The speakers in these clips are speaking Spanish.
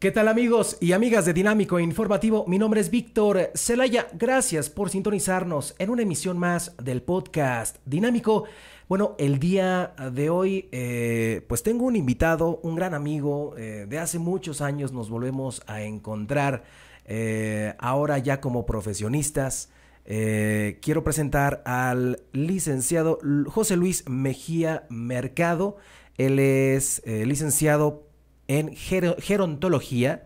¿Qué tal amigos y amigas de Dinámico e Informativo? Mi nombre es Víctor Celaya. Gracias por sintonizarnos en una emisión más del podcast Dinámico. Bueno, el día de hoy eh, pues tengo un invitado, un gran amigo. Eh, de hace muchos años nos volvemos a encontrar eh, ahora ya como profesionistas. quiero presentar al licenciado José Luis Mejía Mercado. Él es licenciado en gerontología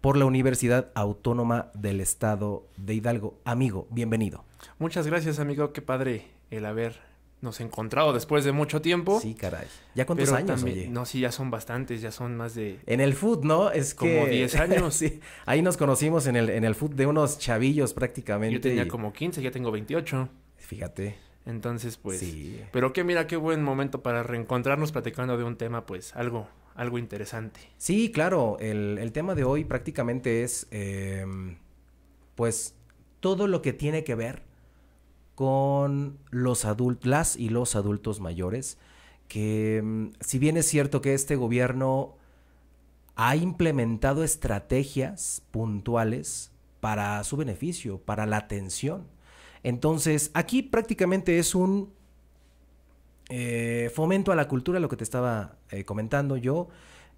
por la Universidad Autónoma del Estado de Hidalgo. Amigo, bienvenido. Muchas gracias, amigo. Qué padre el haber nos encontrado después de mucho tiempo. Sí, caray. ¿Ya cuántos años, No, sí, ya son bastantes, ya son más de... En el food, ¿no? Es como que... 10 años. ahí nos conocimos en el, en el food de unos chavillos prácticamente. Yo tenía como 15, ya tengo 28. Fíjate. Entonces, pues... Pero que mira, qué buen momento para reencontrarnos platicando de un tema, pues, algo algo interesante. Sí, claro, el, tema de hoy prácticamente es, em, pues, todo lo que tiene que ver con los adultos, las y los adultos mayores, que em, si bien es cierto que este gobierno ha implementado estrategias puntuales para su beneficio, para la atención. Entonces, aquí prácticamente es un eh, fomento a la cultura, lo que te estaba eh, comentando yo.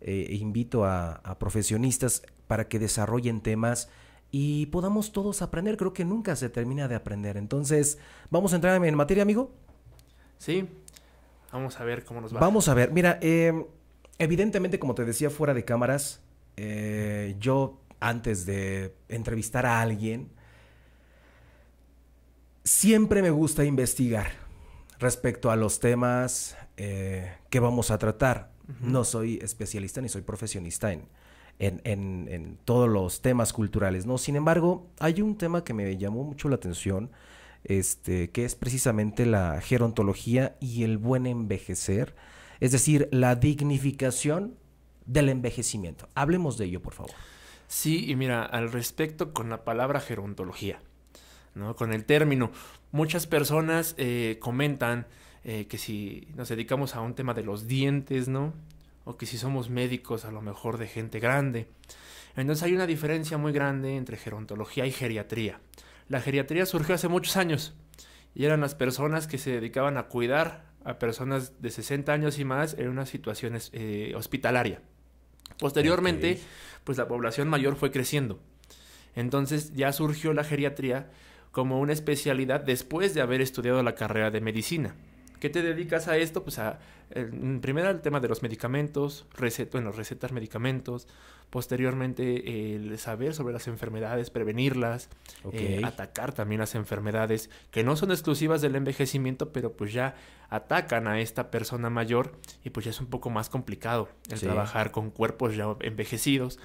Eh, invito a, a, profesionistas para que desarrollen temas y podamos todos aprender. Creo que nunca se termina de aprender. Entonces, ¿vamos a entrar en materia, amigo? Sí, vamos a ver cómo nos va. Vamos a ver, mira, evidentemente, como te decía fuera de cámaras, yo antes de entrevistar a alguien, siempre me gusta investigar respecto a los temas eh, que vamos a tratar. No soy especialista ni soy profesionista en, en, en, todos los temas culturales, ¿no? Sin embargo, hay un tema que me llamó mucho la atención, este, que es precisamente la gerontología y el buen envejecer, es decir, la dignificación del envejecimiento. Hablemos de ello, por favor. Sí, y mira, al respecto con la palabra gerontología. Con el término. Muchas personas eh, comentan eh, que si nos dedicamos a un tema de los dientes, ¿no? O que si somos médicos a lo mejor de gente grande. Entonces hay una diferencia muy grande entre gerontología y geriatría. La geriatría surgió hace muchos años y eran las personas que se dedicaban a cuidar a personas de 60 años y más en una situación eh, hospitalaria. Posteriormente, pues la población mayor fue creciendo. Entonces ya surgió la geriatría como una especialidad después de haber estudiado la carrera de medicina. ¿Qué te dedicas a esto? Pues a, eh, primero el tema de los medicamentos, recetas, bueno, recetas, medicamentos, posteriormente el saber sobre las enfermedades, prevenirlas, eh, atacar también las enfermedades que no son exclusivas del envejecimiento, pero pues ya atacan a esta persona mayor y pues ya es un poco más complicado el trabajar con cuerpos ya envejecidos.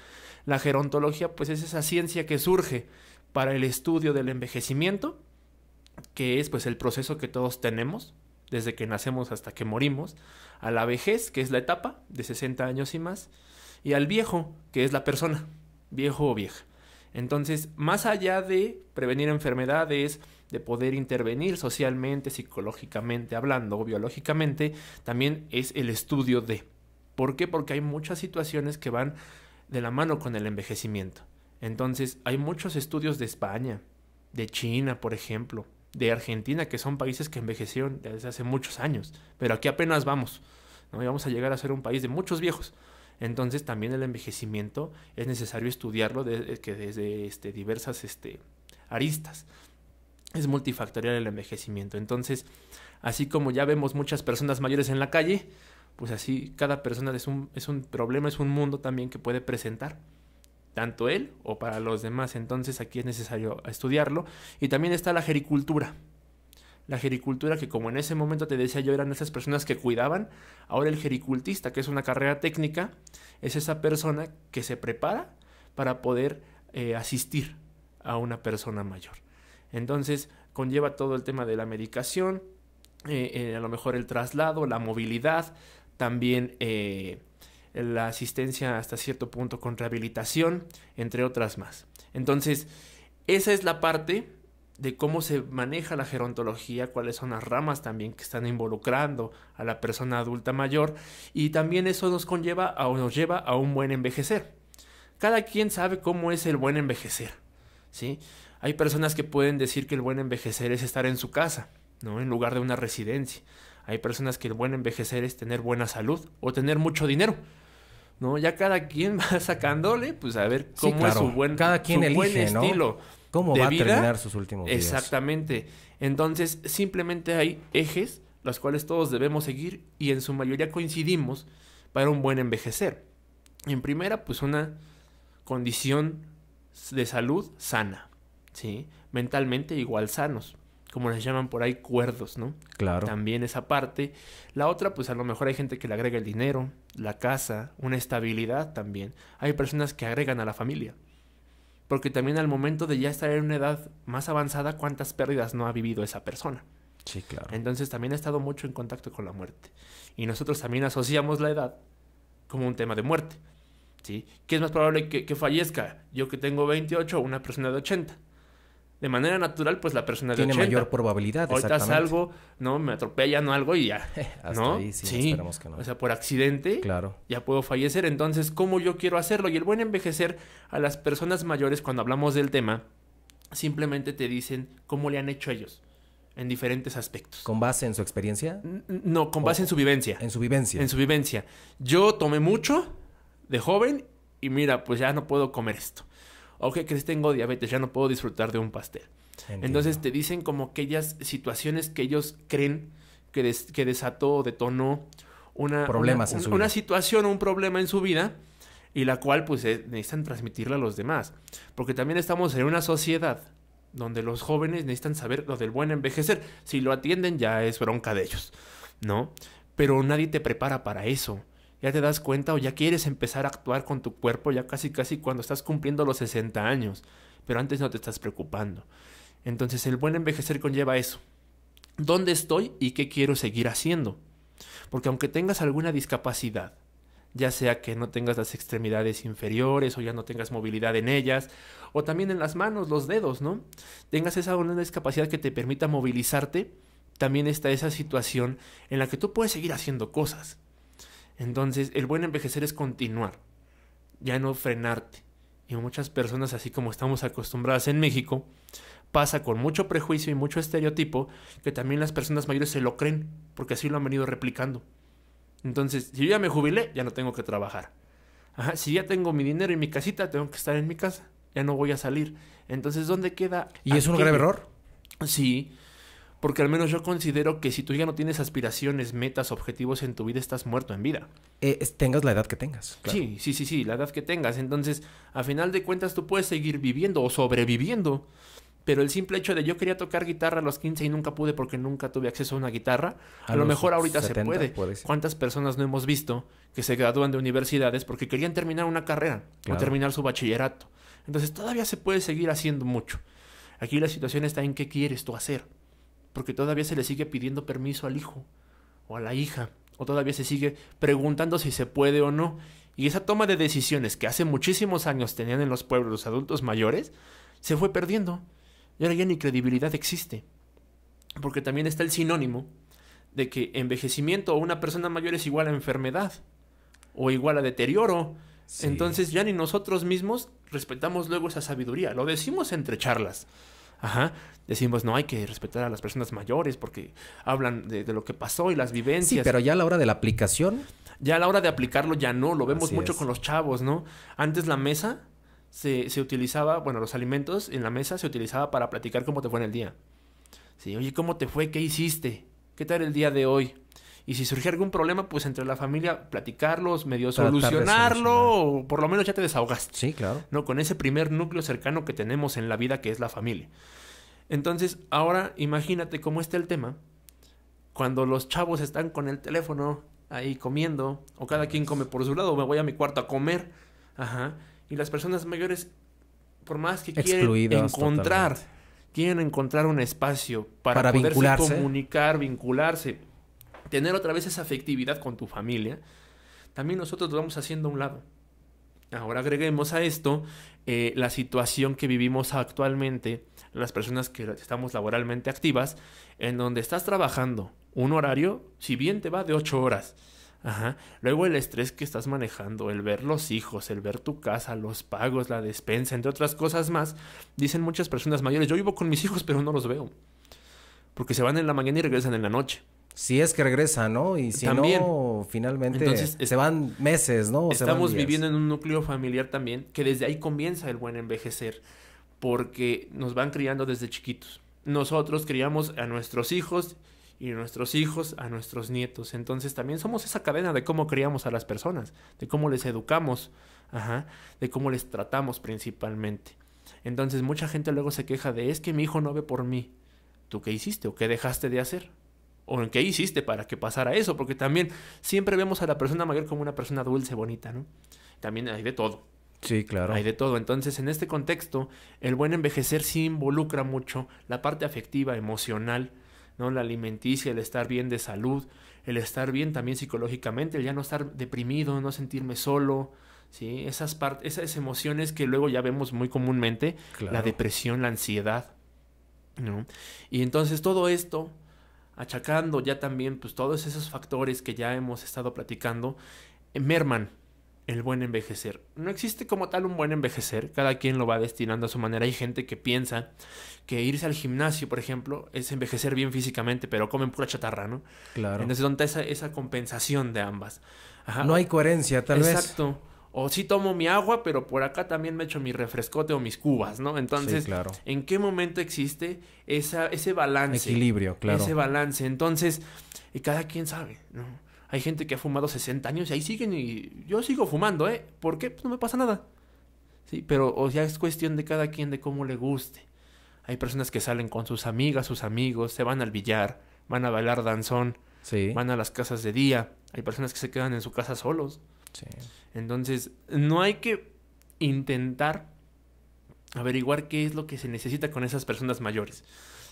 La gerontología pues es esa ciencia que surge para el estudio del envejecimiento, que es pues el proceso que todos tenemos desde que nacemos hasta que morimos, a la vejez, que es la etapa de 60 años y más, y al viejo, que es la persona, viejo o vieja. Entonces, más allá de prevenir enfermedades, de poder intervenir socialmente, psicológicamente hablando o biológicamente, también es el estudio de. ¿Por qué? Porque hay muchas situaciones que van de la mano con el envejecimiento. Entonces, hay muchos estudios de España, de China, por ejemplo, de Argentina, que son países que envejecieron desde hace muchos años, pero aquí apenas vamos, ¿no? Y vamos a llegar a ser un país de muchos viejos. Entonces, también el envejecimiento es necesario estudiarlo desde, eh, que desde este, diversas este, aristas. Es multifactorial el envejecimiento. Entonces, así como ya vemos muchas personas mayores en la calle, pues así cada persona es un, es un problema, es un mundo también que puede presentar tanto él o para los demás. Entonces aquí es necesario estudiarlo. Y también está la jericultura. La jericultura que como en ese momento te decía yo eran esas personas que cuidaban, ahora el jericultista, que es una carrera técnica, es esa persona que se prepara para poder eh, asistir a una persona mayor. Entonces conlleva todo el tema de la medicación, eh, eh, a lo mejor el traslado, la movilidad, también la asistencia hasta cierto punto con rehabilitación, entre otras más. Entonces, esa es la parte de cómo se maneja la gerontología, cuáles son las ramas también que están involucrando a la persona adulta mayor y también eso nos conlleva o nos lleva a un buen envejecer. Cada quien sabe cómo es el buen envejecer, ¿sí? Hay personas que pueden decir que el buen envejecer es estar en su casa, ¿no? En lugar de una residencia. Hay personas que el buen envejecer es tener buena salud o tener mucho dinero. ¿no? Ya cada quien va sacándole, pues a ver cómo es su buen, cada quien estilo. ¿Cómo va a terminar sus últimos días? Exactamente. Entonces, simplemente hay ejes los cuales todos debemos seguir y en su mayoría coincidimos para un buen envejecer. En primera, pues una condición de salud sana, ¿sí? Mentalmente igual sanos como les llaman por ahí, cuerdos, ¿no? Claro. También esa parte. La otra, pues a lo mejor hay gente que le agrega el dinero, la casa, una estabilidad también. Hay personas que agregan a la familia. Porque también al momento de ya estar en una edad más avanzada, ¿cuántas pérdidas no ha vivido esa persona? Sí, claro. Entonces también ha estado mucho en contacto con la muerte. Y nosotros también asociamos la edad como un tema de muerte. ¿Sí? ¿Qué es más probable que, que fallezca? Yo que tengo 28 o una persona de 80 de manera natural, pues la persona Tiene mayor probabilidad, Ahorita salgo, no, me atropellan o algo y ya, Hasta sí, sí. esperamos que no. O sea, por accidente claro. ya puedo fallecer. Entonces, ¿cómo yo quiero hacerlo? Y el buen envejecer a las personas mayores, cuando hablamos del tema, simplemente te dicen cómo le han hecho ellos en diferentes aspectos. ¿Con base en su experiencia? No, con base en su vivencia. En su vivencia. En su vivencia. Yo tomé mucho de joven y mira, pues ya no puedo comer esto o oh, que tengo diabetes, ya no puedo disfrutar de un pastel. Entonces te dicen como aquellas situaciones que ellos creen que, desató o detonó una, situación o un problema en su vida y la cual pues eh, necesitan transmitirla a los demás. Porque también estamos en una sociedad donde los jóvenes necesitan saber lo del buen envejecer. Si lo atienden ya es bronca de ellos, ¿no? Pero nadie te prepara para eso ya te das cuenta o ya quieres empezar a actuar con tu cuerpo ya casi casi cuando estás cumpliendo los 60 años, pero antes no te estás preocupando. Entonces el buen envejecer conlleva eso. ¿Dónde estoy y qué quiero seguir haciendo? Porque aunque tengas alguna discapacidad, ya sea que no tengas las extremidades inferiores o ya no tengas movilidad en ellas, o también en las manos, los dedos, ¿no? Tengas esa una discapacidad que te permita movilizarte, también está esa situación en la que tú puedes seguir haciendo cosas entonces, el buen envejecer es continuar, ya no frenarte. Y muchas personas, así como estamos acostumbradas en México, pasa con mucho prejuicio y mucho estereotipo que también las personas mayores se lo creen, porque así lo han venido replicando. Entonces, si yo ya me jubilé, ya no tengo que trabajar. si ya tengo mi dinero y mi casita, tengo que estar en mi casa, ya no voy a salir. Entonces, ¿dónde queda? ¿Y es un grave error? Sí, porque al menos yo considero que si tú ya no tienes aspiraciones, metas, objetivos en tu vida, estás muerto en vida. Eh, tengas la edad que tengas. Sí, sí, sí, sí, la edad que tengas. Entonces, a final de cuentas, tú puedes seguir viviendo o sobreviviendo. Pero el simple hecho de yo quería tocar guitarra a los 15 y nunca pude porque nunca tuve acceso a una guitarra, a, lo mejor ahorita se puede. ¿Cuántas personas no hemos visto que se gradúan de universidades porque querían terminar una carrera o terminar su bachillerato? Entonces todavía se puede seguir haciendo mucho. Aquí la situación está en qué quieres tú hacer porque todavía se le sigue pidiendo permiso al hijo o a la hija, o todavía se sigue preguntando si se puede o no. Y esa toma de decisiones que hace muchísimos años tenían en los pueblos los adultos mayores, se fue perdiendo. Y ahora ya ni credibilidad existe. Porque también está el sinónimo de que envejecimiento o una persona mayor es igual a enfermedad o igual a deterioro. Entonces ya ni nosotros mismos respetamos luego esa sabiduría. Lo decimos entre charlas. Ajá. Decimos, no, hay que respetar a las personas mayores porque hablan de, lo que pasó y las vivencias. Sí, pero ya a la hora de la aplicación. Ya a la hora de aplicarlo ya no, lo vemos mucho con los chavos, ¿no? Antes la mesa se, se utilizaba, bueno, los alimentos en la mesa se utilizaba para platicar cómo te fue en el día. Sí, oye, ¿cómo te fue? ¿Qué hiciste? ¿Qué tal el día de hoy? Y si surge algún problema, pues entre la familia platicarlos, medio solucionarlo, o por lo menos ya te desahogaste. Sí, claro. No, con ese primer núcleo cercano que tenemos en la vida que es la familia. Entonces, ahora imagínate cómo está el tema cuando los chavos están con el teléfono ahí comiendo, o cada quien come por su lado, o me voy a mi cuarto a comer. Ajá. Y las personas mayores, por más que quieren encontrar, quieren encontrar un espacio para, poderse comunicar, vincularse tener otra vez esa afectividad con tu familia, también nosotros lo vamos haciendo a un lado. Ahora agreguemos a esto eh, la situación que vivimos actualmente, las personas que estamos laboralmente activas, en donde estás trabajando un horario, si bien te va de 8 horas. Luego el estrés que estás manejando, el ver los hijos, el ver tu casa, los pagos, la despensa, entre otras cosas más, dicen muchas personas mayores, yo vivo con mis hijos pero no los veo. Porque se van en la mañana y regresan en la noche. Si es que regresa, ¿no? Y si no, finalmente se van meses, ¿no? estamos viviendo en un núcleo familiar también, que desde ahí comienza el buen envejecer, porque nos van criando desde chiquitos. Nosotros criamos a nuestros hijos y nuestros hijos a nuestros nietos. Entonces también somos esa cadena de cómo criamos a las personas, de cómo les educamos, ajá, de cómo les tratamos principalmente. Entonces mucha gente luego se queja de es que mi hijo no ve por mí. ¿Tú qué hiciste o qué dejaste de hacer? o en qué hiciste para que pasara eso, porque también siempre vemos a la persona mayor como una persona dulce, bonita, ¿no? También hay de todo. Sí, claro. Hay de todo. Entonces, en este contexto, el buen envejecer sí involucra mucho la parte afectiva, emocional, ¿no? La alimenticia, el estar bien de salud, el estar bien también psicológicamente, el ya no estar deprimido, no sentirme solo, ¿sí? Esas, esas emociones que luego ya vemos muy comúnmente, la depresión, la ansiedad, ¿no? Y entonces todo esto achacando ya también pues todos esos factores que ya hemos estado platicando, eh, merman el buen envejecer. No existe como tal un buen envejecer, cada quien lo va destinando a su manera. Hay gente que piensa que irse al gimnasio, por ejemplo, es envejecer bien físicamente, pero comen pura chatarra, ¿no? Claro. Entonces, ¿dónde está esa, esa compensación de ambas? No hay coherencia, tal vez. Exacto o sí tomo mi agua, pero por acá también me echo mi refrescote o mis cubas, ¿no? Entonces, claro. ¿en qué momento existe esa, ese balance? Equilibrio, claro. Ese balance. Entonces, y cada quien sabe, ¿no? Hay gente que ha fumado 60 años y ahí siguen y yo sigo fumando, ¿eh? ¿Por qué? Pues no me pasa nada. Sí, pero o sea, es cuestión de cada quien de cómo le guste. Hay personas que salen con sus amigas, sus amigos, se van al billar, van a bailar danzón, van a las casas de día. Hay personas que se quedan en su casa solos. Entonces, no hay que intentar averiguar qué es lo que se necesita con esas personas mayores,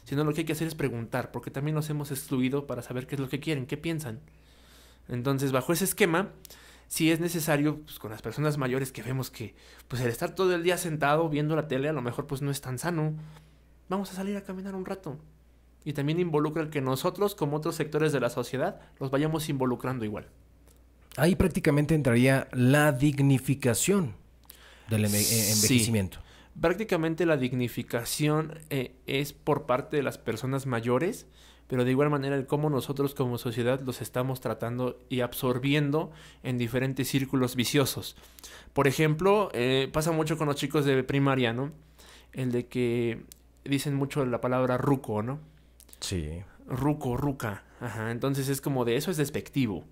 sino lo que hay que hacer es preguntar, porque también nos hemos excluido para saber qué es lo que quieren, qué piensan. Entonces, bajo ese esquema, si es necesario, pues, con las personas mayores que vemos que, pues el estar todo el día sentado viendo la tele, a lo mejor pues no es tan sano, vamos a salir a caminar un rato. Y también involucra que nosotros, como otros sectores de la sociedad, los vayamos involucrando igual ahí prácticamente entraría la dignificación del envejecimiento. Prácticamente la dignificación eh, es por parte de las personas mayores, pero de igual manera el cómo nosotros como sociedad los estamos tratando y absorbiendo en diferentes círculos viciosos. Por ejemplo, eh, pasa mucho con los chicos de primaria, ¿no? El de que dicen mucho la palabra ruco, ¿no? Sí. Ruco, ruca. Ajá. Entonces es como de eso es despectivo.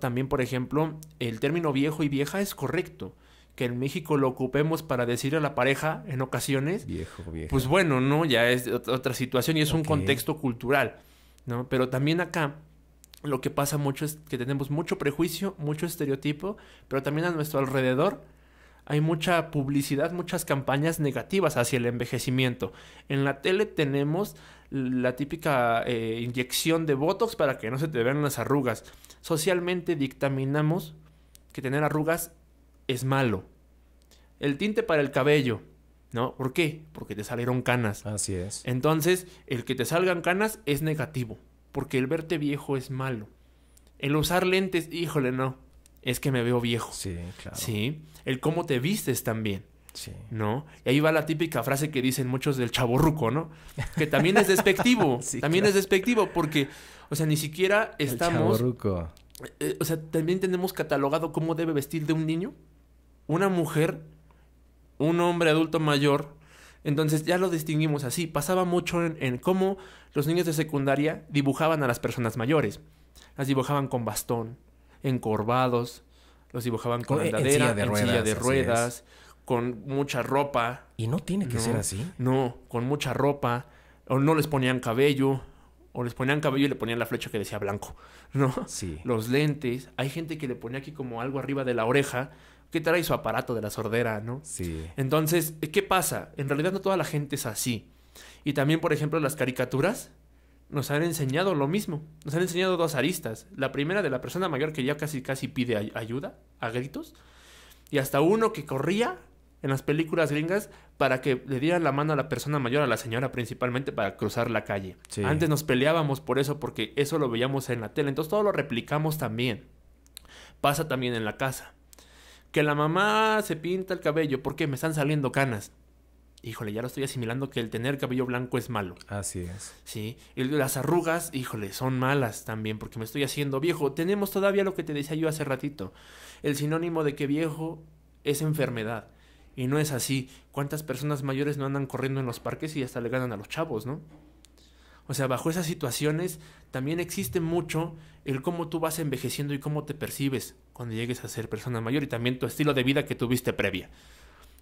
También, por ejemplo, el término viejo y vieja es correcto. Que en México lo ocupemos para decir a la pareja en ocasiones. Viejo, viejo. Pues bueno, ¿no? Ya es otra situación y es un contexto cultural, ¿no? Pero también acá lo que pasa mucho es que tenemos mucho prejuicio, mucho estereotipo, pero también a nuestro alrededor hay mucha publicidad, muchas campañas negativas hacia el envejecimiento. En la tele tenemos la típica eh, inyección de Botox para que no se te vean las arrugas socialmente dictaminamos que tener arrugas es malo. El tinte para el cabello, ¿no? ¿Por qué? Porque te salieron canas. Así es. Entonces, el que te salgan canas es negativo, porque el verte viejo es malo. El usar lentes, híjole, no, es que me veo viejo. Sí, claro. Sí, el cómo te vistes también. Sí. ¿No? Y ahí va la típica frase que dicen muchos del chaborruco, ¿no? Que también es despectivo. sí, también es despectivo porque o sea, ni siquiera estamos... Eh, o sea, también tenemos catalogado cómo debe vestir de un niño, una mujer, un hombre adulto mayor. Entonces ya lo distinguimos así. Pasaba mucho en, cómo los niños de secundaria dibujaban a las personas mayores. Las dibujaban con bastón, encorvados, los dibujaban con, andadera, silla de ruedas, con mucha ropa. Y no tiene que ser así. No, con mucha ropa. O no les ponían cabello. O les ponían cabello y le ponían la flecha que decía blanco, ¿no? Sí. Los lentes. Hay gente que le ponía aquí como algo arriba de la oreja ¿Qué trae su aparato de la sordera, ¿no? Sí. Entonces, ¿qué pasa? En realidad no toda la gente es así. Y también, por ejemplo, las caricaturas nos han enseñado lo mismo. Nos han enseñado dos aristas. La primera de la persona mayor que ya casi casi pide ayuda a gritos. Y hasta uno que corría en las películas gringas para que le dieran la mano a la persona mayor, a la señora principalmente, para cruzar la calle. Antes nos peleábamos por eso porque eso lo veíamos en la tele, entonces todo lo replicamos también. Pasa también en la casa. Que la mamá se pinta el cabello porque me están saliendo canas. Híjole, ya lo estoy asimilando que el tener cabello blanco es malo. Así es. Sí, y las arrugas, híjole, son malas también porque me estoy haciendo viejo. Tenemos todavía lo que te decía yo hace ratito. El sinónimo de que viejo es enfermedad y no es así. ¿Cuántas personas mayores no andan corriendo en los parques y hasta le ganan a los chavos, no? O sea, bajo esas situaciones también existe mucho el cómo tú vas envejeciendo y cómo te percibes cuando llegues a ser persona mayor y también tu estilo de vida que tuviste previa.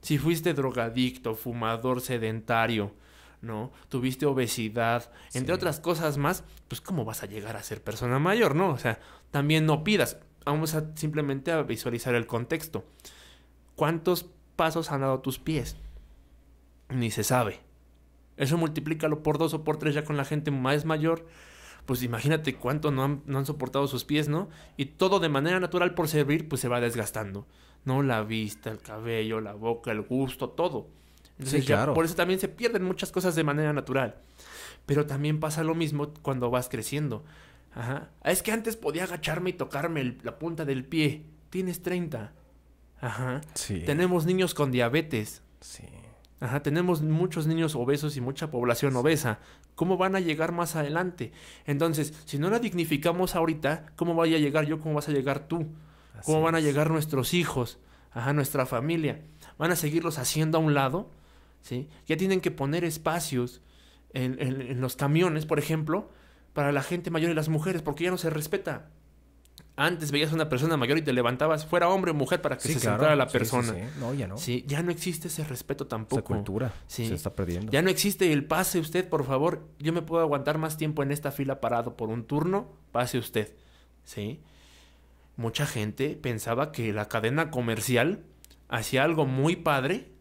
Si fuiste drogadicto, fumador, sedentario, ¿no? Tuviste obesidad, entre otras cosas más, pues cómo vas a llegar a ser persona mayor, ¿no? O sea, también no pidas. Vamos a simplemente a visualizar el contexto. ¿Cuántos pasos han dado tus pies? Ni se sabe. Eso multiplícalo por dos o por tres ya con la gente más mayor. Pues imagínate cuánto no han, soportado sus pies, ¿no? Y todo de manera natural por servir, pues se va desgastando. ¿No? La vista, el cabello, la boca, el gusto, todo. Entonces, claro. por eso también se pierden muchas cosas de manera natural. Pero también pasa lo mismo cuando vas creciendo. Ajá. Ah, es que antes podía agacharme y tocarme la punta del pie. Tienes 30. Ajá. Tenemos niños con diabetes. Sí. Ajá, tenemos muchos niños obesos y mucha población obesa. ¿Cómo van a llegar más adelante? Entonces, si no la dignificamos ahorita, ¿cómo vaya a llegar yo? ¿Cómo vas a llegar tú? ¿Cómo van a llegar nuestros hijos? Ajá, nuestra familia. ¿Van a seguirlos haciendo a un lado? ¿Sí? Ya tienen que poner espacios en, en, en los camiones, por ejemplo, para la gente mayor y las mujeres, porque ya no se respeta. Antes veías a una persona mayor y te levantabas, fuera hombre o mujer, para que se sentara la persona. Sí, no, ya no. ya no existe ese respeto tampoco. Esa cultura se está perdiendo. Ya no existe el pase usted, por favor. Yo me puedo aguantar más tiempo en esta fila parado por un turno, pase usted. Sí. Mucha gente pensaba que la cadena comercial hacía algo muy padre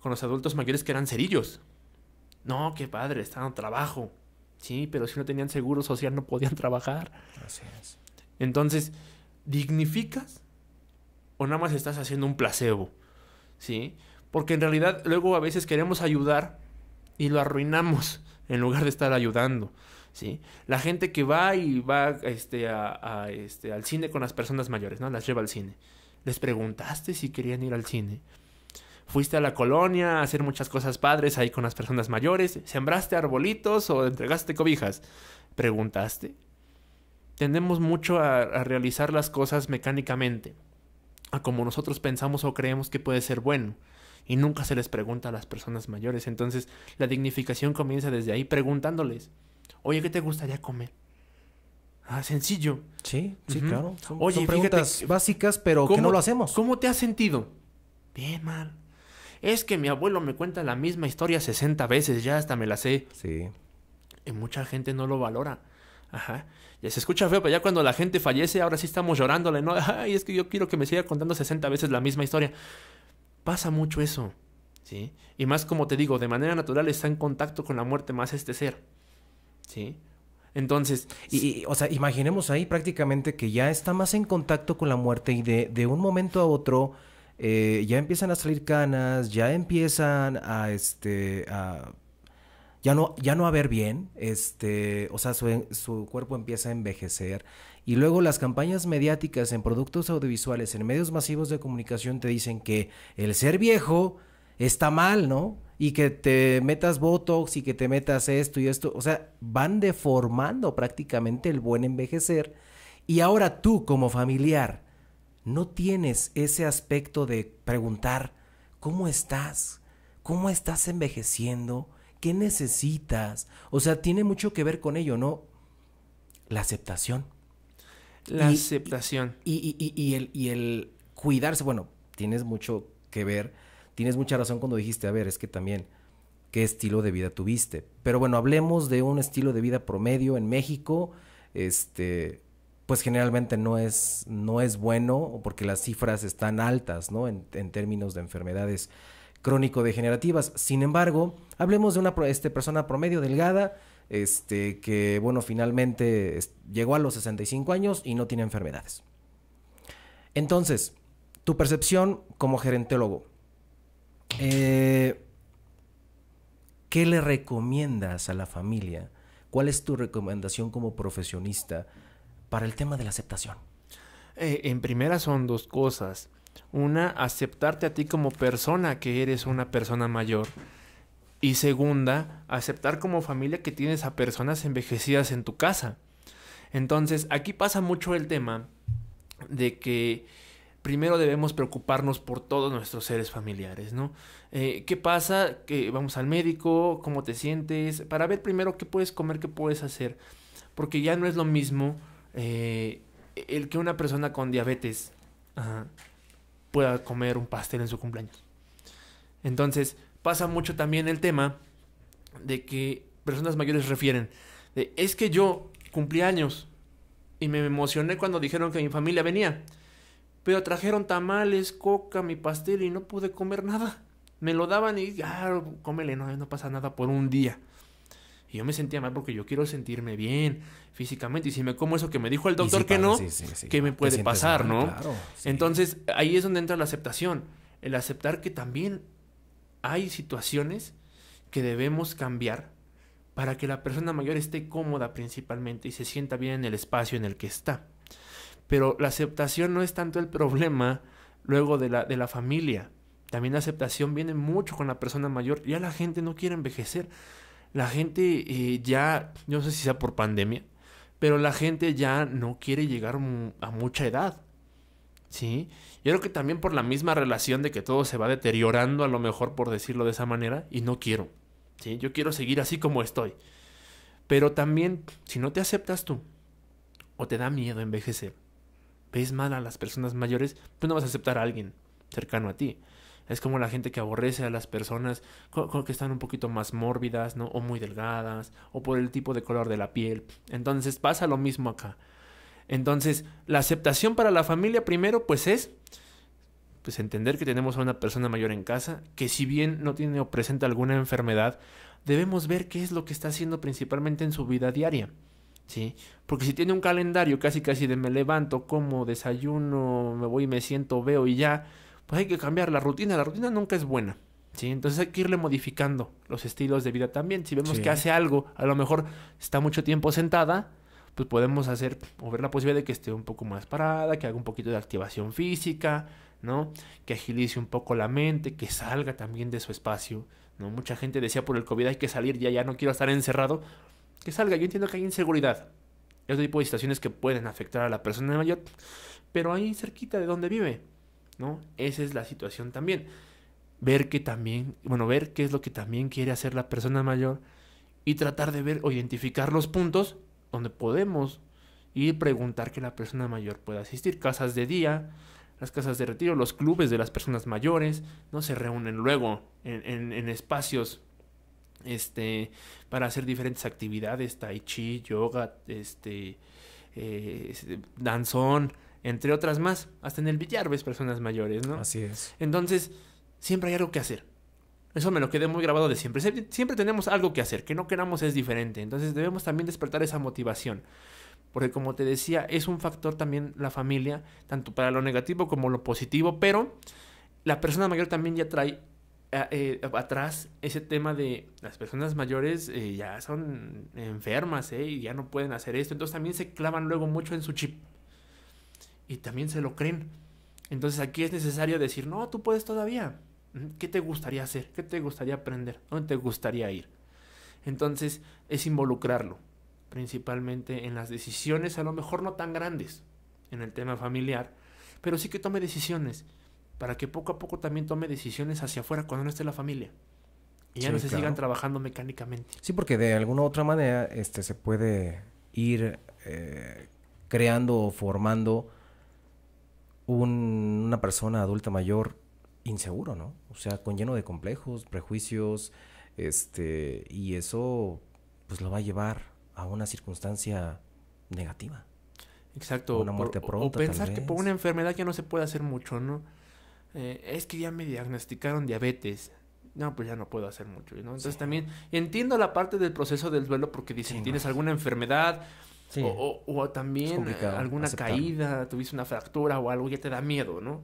con los adultos mayores que eran cerillos. No, qué padre, estaban trabajo. Sí, pero si no tenían seguro social no podían trabajar. Así es. Entonces, ¿dignificas o nada más estás haciendo un placebo? ¿Sí? Porque en realidad luego a veces queremos ayudar y lo arruinamos en lugar de estar ayudando. ¿sí? La gente que va y va este, a, este, al cine con las personas mayores, ¿no? Las lleva al cine. Les preguntaste si querían ir al cine. Fuiste a la colonia a hacer muchas cosas padres ahí con las personas mayores. Sembraste arbolitos o entregaste cobijas. Preguntaste tendemos mucho a, realizar las cosas mecánicamente, a como nosotros pensamos o creemos que puede ser bueno y nunca se les pregunta a las personas mayores. Entonces, la dignificación comienza desde ahí preguntándoles, oye, ¿qué te gustaría comer? Ah, sencillo. Sí, sí, claro. Son, oye, preguntas básicas, pero que no lo hacemos. ¿Cómo te has sentido? Bien, mal. Es que mi abuelo me cuenta la misma historia 60 veces, ya hasta me la sé. Sí. Y mucha gente no lo valora. Ajá. Ya se escucha feo, pero ya cuando la gente fallece, ahora sí estamos llorándole, ¿no? Ay, es que yo quiero que me siga contando 60 veces la misma historia. Pasa mucho eso, ¿sí? Y más como te digo, de manera natural está en contacto con la muerte más este ser, ¿sí? Entonces, y, o sea, imaginemos ahí prácticamente que ya está más en contacto con la muerte y de, un momento a otro eh, ya empiezan a salir canas, ya empiezan a, este, a ya no, ya no a ver bien, este, o sea, su, su cuerpo empieza a envejecer. Y luego las campañas mediáticas en productos audiovisuales, en medios masivos de comunicación, te dicen que el ser viejo está mal, ¿no? Y que te metas Botox y que te metas esto y esto. O sea, van deformando prácticamente el buen envejecer. Y ahora tú como familiar no tienes ese aspecto de preguntar, ¿cómo estás? ¿Cómo estás envejeciendo? ¿Qué necesitas? O sea, tiene mucho que ver con ello, ¿no? La aceptación. La aceptación. Y, y, el, cuidarse, bueno, tienes mucho que ver, tienes mucha razón cuando dijiste, a ver, es que también, ¿qué estilo de vida tuviste? Pero bueno, hablemos de un estilo de vida promedio en México, este, pues generalmente no es, no es bueno porque las cifras están altas, ¿no? En, en términos de enfermedades crónico-degenerativas. Sin embargo, hablemos de una este, persona promedio delgada, este, que bueno, finalmente llegó a los 65 años y no tiene enfermedades. Entonces, tu percepción como gerentólogo, eh, ¿qué le recomiendas a la familia? ¿Cuál es tu recomendación como profesionista para el tema de la aceptación? Eh, en primera son dos cosas. Una, aceptarte a ti como persona, que eres una persona mayor. Y segunda, aceptar como familia que tienes a personas envejecidas en tu casa. Entonces, aquí pasa mucho el tema de que primero debemos preocuparnos por todos nuestros seres familiares, ¿no? Eh, ¿Qué pasa? Que vamos al médico, cómo te sientes, para ver primero qué puedes comer, qué puedes hacer, porque ya no es lo mismo eh, el que una persona con diabetes pueda comer un pastel en su cumpleaños. Entonces, pasa mucho también el tema de que personas mayores refieren, es que yo cumplí años y me emocioné cuando dijeron que mi familia venía, pero trajeron tamales, coca, mi pastel y no pude comer nada. Me lo daban y, ah, cómele, no, no pasa nada por un día. Y yo me sentía mal porque yo quiero sentirme bien físicamente. Y si me como eso que me dijo el doctor que no, que me puede pasar, no? Entonces ahí es donde entra la aceptación. El aceptar que también hay situaciones que debemos cambiar para que la persona mayor esté cómoda principalmente y se sienta bien en el espacio en el que está. Pero la aceptación no es tanto el problema luego de la, de la familia. También la aceptación viene mucho con la persona mayor. Ya la gente no quiere envejecer la gente eh, ya, no sé si sea por pandemia, pero la gente ya no quiere llegar a mucha edad. ¿Sí? Yo creo que también por la misma relación de que todo se va deteriorando, a lo mejor por decirlo de esa manera, y no quiero. ¿Sí? Yo quiero seguir así como estoy. Pero también, si no te aceptas tú, o te da miedo envejecer, ves mal a las personas mayores, pues no vas a aceptar a alguien cercano a ti. Es como la gente que aborrece a las personas que están un poquito más mórbidas, ¿no? O muy delgadas, o por el tipo de color de la piel. Entonces pasa lo mismo acá. Entonces, la aceptación para la familia primero, pues es pues entender que tenemos a una persona mayor en casa, que si bien no tiene o presenta alguna enfermedad, debemos ver qué es lo que está haciendo principalmente en su vida diaria. ¿Sí? Porque si tiene un calendario casi casi de me levanto, como, desayuno, me voy, me siento, veo y ya, pues hay que cambiar la rutina. La rutina nunca es buena. ¿sí? Entonces hay que irle modificando los estilos de vida también. Si vemos que hace algo, a lo mejor está mucho tiempo sentada, pues podemos hacer o ver la posibilidad de que esté un poco más parada, que haga un poquito de activación física, ¿no? Que agilice un poco la mente, que salga también de su espacio, ¿no? Mucha gente decía por el COVID hay que salir, ya, ya no quiero estar encerrado. Que salga, yo entiendo que hay inseguridad. Es otro tipo de situaciones que pueden afectar a la persona mayor, pero ahí cerquita de donde vive, ¿no? Esa es la situación también. Ver que también, bueno, ver qué es lo que también quiere hacer la persona mayor y tratar de ver o identificar los puntos donde podemos ir preguntar que la persona mayor pueda asistir. Casas de día, las casas de retiro, los clubes de las personas mayores, ¿no? Se reúnen luego en, espacios este, para hacer diferentes actividades, tai chi, yoga, este, eh, danzón, entre otras más. Hasta en el billar ves personas mayores, ¿no? Así es. Entonces, siempre hay algo que hacer. Eso me lo quedé muy grabado de siempre. siempre tenemos algo que hacer, que no queramos es diferente. Entonces debemos también despertar esa motivación. Porque como te decía, es un factor también la familia, tanto para lo negativo como lo positivo, pero la persona mayor también ya trae eh, eh, atrás ese tema de las personas mayores eh, ya son enfermas eh, y ya no pueden hacer esto, entonces también se clavan luego mucho en su chip y también se lo creen. Entonces aquí es necesario decir, no, tú puedes todavía. ¿Qué te gustaría hacer? ¿Qué te gustaría aprender? ¿Dónde te gustaría ir? Entonces es involucrarlo, principalmente en las decisiones, a lo mejor no tan grandes en el tema familiar, pero sí que tome decisiones, para que poco a poco también tome decisiones hacia afuera cuando no esté la familia. Y ya no se sigan trabajando mecánicamente. Sí, porque de alguna u otra manera este, se puede ir eh, creando o formando una persona adulta mayor inseguro, ¿no? O sea, con lleno de complejos, prejuicios, este, y eso pues lo va a llevar a una circunstancia negativa. Exacto. Una muerte pronta, O pensar que por una enfermedad ya no se puede hacer mucho, ¿no? Eh, es que ya me diagnosticaron diabetes. No, pues ya no puedo hacer mucho, Entonces también entiendo la parte del proceso del duelo porque dicen, tienes alguna enfermedad, o, también alguna caída, tuviste una fractura o algo, ya te da miedo, ¿no?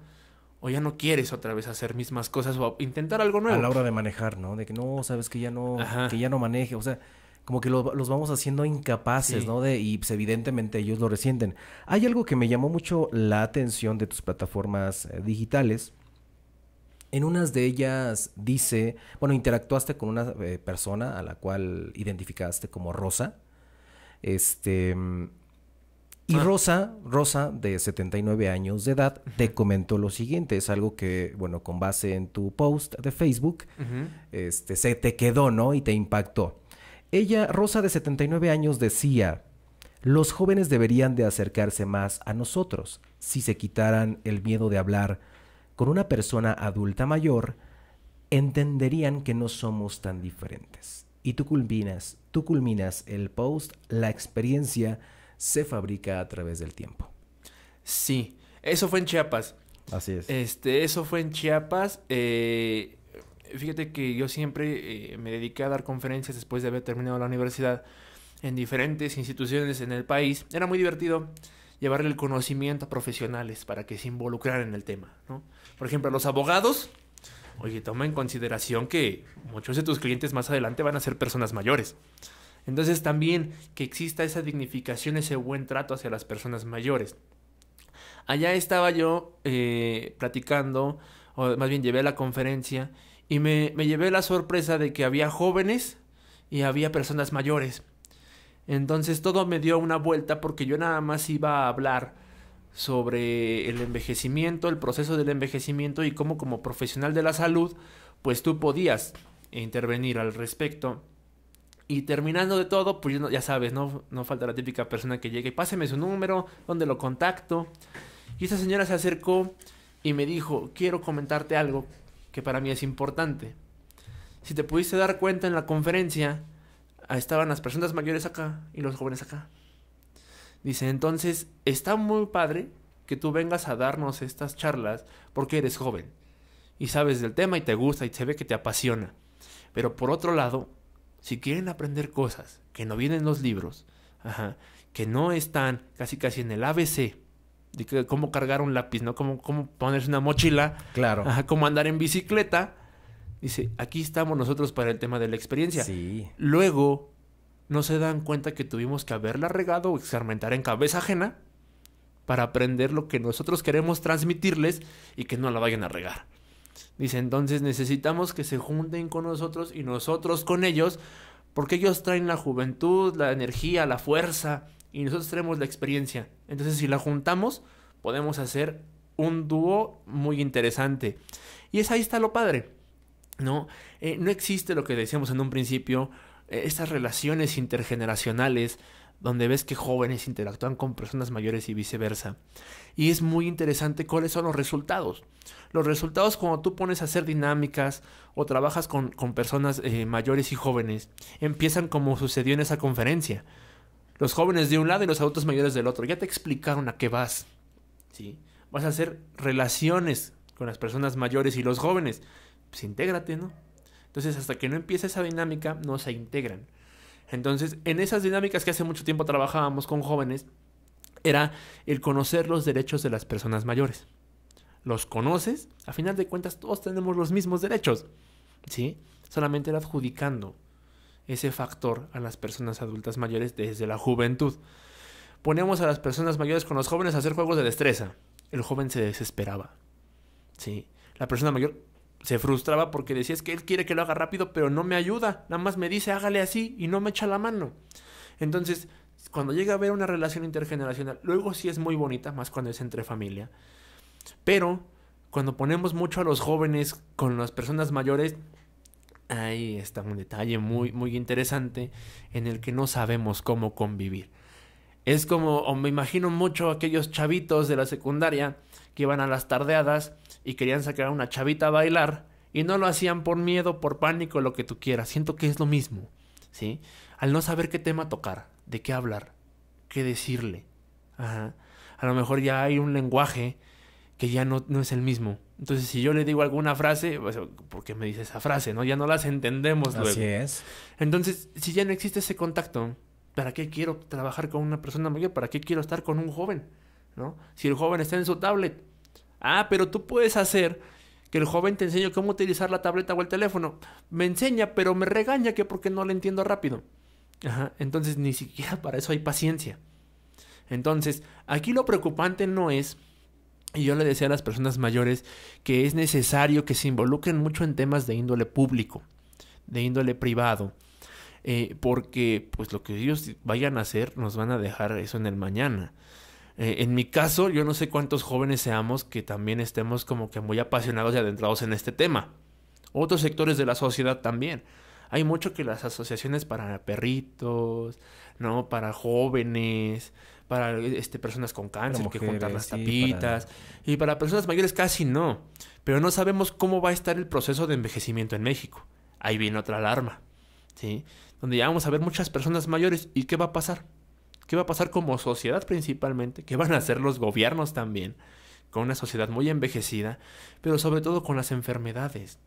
O ya no quieres otra vez hacer mismas cosas o intentar algo nuevo. A la hora de manejar, ¿no? De que no, sabes que ya no, que ya no maneje, o sea como que los vamos haciendo incapaces, ¿no? De, y pues, evidentemente ellos lo resienten. Hay algo que me llamó mucho la atención de tus plataformas eh, digitales. En unas de ellas dice, bueno, interactuaste con una eh, persona a la cual identificaste como Rosa. Este. Y ah. Rosa, Rosa, de 79 años de edad, te comentó lo siguiente. Es algo que, bueno, con base en tu post de Facebook, este, se te quedó, ¿no? Y te impactó. Ella, Rosa, de 79 años, decía, los jóvenes deberían de acercarse más a nosotros. Si se quitaran el miedo de hablar con una persona adulta mayor, entenderían que no somos tan diferentes y tú culminas, tú culminas el post, la experiencia se fabrica a través del tiempo. Sí, eso fue en Chiapas. Así es. Este, eso fue en Chiapas. Eh, fíjate que yo siempre eh, me dediqué a dar conferencias después de haber terminado la universidad en diferentes instituciones en el país. Era muy divertido llevarle el conocimiento a profesionales para que se involucraran en el tema, ¿no? Por ejemplo, los abogados oye, toma en consideración que muchos de tus clientes más adelante van a ser personas mayores. Entonces también que exista esa dignificación, ese buen trato hacia las personas mayores. Allá estaba yo eh, platicando, o más bien llevé la conferencia, y me, me llevé la sorpresa de que había jóvenes y había personas mayores. Entonces todo me dio una vuelta porque yo nada más iba a hablar sobre el envejecimiento, el proceso del envejecimiento y cómo como profesional de la salud, pues tú podías intervenir al respecto. Y terminando de todo, pues ya sabes, no, no falta la típica persona que llegue y páseme su número, donde lo contacto. Y esa señora se acercó y me dijo, quiero comentarte algo que para mí es importante. Si te pudiste dar cuenta en la conferencia, estaban las personas mayores acá y los jóvenes acá. Dice, entonces, está muy padre que tú vengas a darnos estas charlas porque eres joven y sabes del tema y te gusta y se ve que te apasiona. Pero por otro lado, si quieren aprender cosas que no vienen en los libros, que no están casi casi en el ABC, de cómo cargar un lápiz, ¿no? Cómo, ponerse una mochila, claro. cómo andar en bicicleta, dice, aquí estamos nosotros para el tema de la experiencia. Sí. Luego, no se dan cuenta que tuvimos que haberla regado o experimentar en cabeza ajena para aprender lo que nosotros queremos transmitirles y que no la vayan a regar. Dice, entonces necesitamos que se junten con nosotros y nosotros con ellos, porque ellos traen la juventud, la energía, la fuerza, y nosotros tenemos la experiencia. Entonces si la juntamos, podemos hacer un dúo muy interesante. Y es ahí está lo padre, ¿no? Eh, no existe lo que decíamos en un principio, estas relaciones intergeneracionales donde ves que jóvenes interactúan con personas mayores y viceversa. Y es muy interesante cuáles son los resultados. Los resultados cuando tú pones a hacer dinámicas o trabajas con, personas eh, mayores y jóvenes empiezan como sucedió en esa conferencia. Los jóvenes de un lado y los adultos mayores del otro. Ya te explicaron a qué vas. ¿sí? Vas a hacer relaciones con las personas mayores y los jóvenes. Pues intégrate, ¿no? Entonces, hasta que no empieza esa dinámica, no se integran. Entonces, en esas dinámicas que hace mucho tiempo trabajábamos con jóvenes, era el conocer los derechos de las personas mayores. Los conoces, a final de cuentas todos tenemos los mismos derechos, ¿sí? Solamente era adjudicando ese factor a las personas adultas mayores desde la juventud. Ponemos a las personas mayores con los jóvenes a hacer juegos de destreza. El joven se desesperaba, ¿sí? La persona mayor se frustraba porque decía, es que él quiere que lo haga rápido, pero no me ayuda, nada más me dice, hágale así y no me echa la mano. Entonces, cuando llega a haber una relación intergeneracional, luego sí es muy bonita, más cuando es entre familia, pero cuando ponemos mucho a los jóvenes con las personas mayores, ahí está un detalle muy, muy interesante en el que no sabemos cómo convivir. Es como, o me imagino mucho aquellos chavitos de la secundaria, que iban a las tardeadas y querían sacar a una chavita a bailar y no lo hacían por miedo, por pánico, lo que tú quieras. Siento que es lo mismo, ¿sí? Al no saber qué tema tocar, de qué hablar, qué decirle. Ajá. A lo mejor ya hay un lenguaje que ya no, es el mismo. Entonces, si yo le digo alguna frase, pues, ¿por qué me dice esa frase? ¿No? Ya no las entendemos luego. Así es. Entonces, si ya no existe ese contacto, ¿para qué quiero trabajar con una persona mayor? ¿Para qué quiero estar con un joven? ¿No? Si el joven está en su tablet, Ah, pero tú puedes hacer que el joven te enseñe cómo utilizar la tableta o el teléfono. Me enseña, pero me regaña que porque no le entiendo rápido. Ajá, entonces ni siquiera para eso hay paciencia. Entonces, aquí lo preocupante no es, y yo le decía a las personas mayores, que es necesario que se involucren mucho en temas de índole público, de índole privado. Eh, porque pues lo que ellos vayan a hacer nos van a dejar eso en el mañana. Eh, en mi caso, yo no sé cuántos jóvenes seamos que también estemos como que muy apasionados y adentrados en este tema. Otros sectores de la sociedad también. Hay mucho que las asociaciones para perritos, ¿no? Para jóvenes, para este, personas con cáncer, que juntan las tapitas. Y para personas mayores casi no. Pero no sabemos cómo va a estar el proceso de envejecimiento en México. Ahí viene otra alarma, ¿sí? Donde ya vamos a ver muchas personas mayores y qué va a pasar. ¿Qué va a pasar como sociedad principalmente? ¿Qué van a hacer los gobiernos también? Con una sociedad muy envejecida, pero sobre todo con las enfermedades.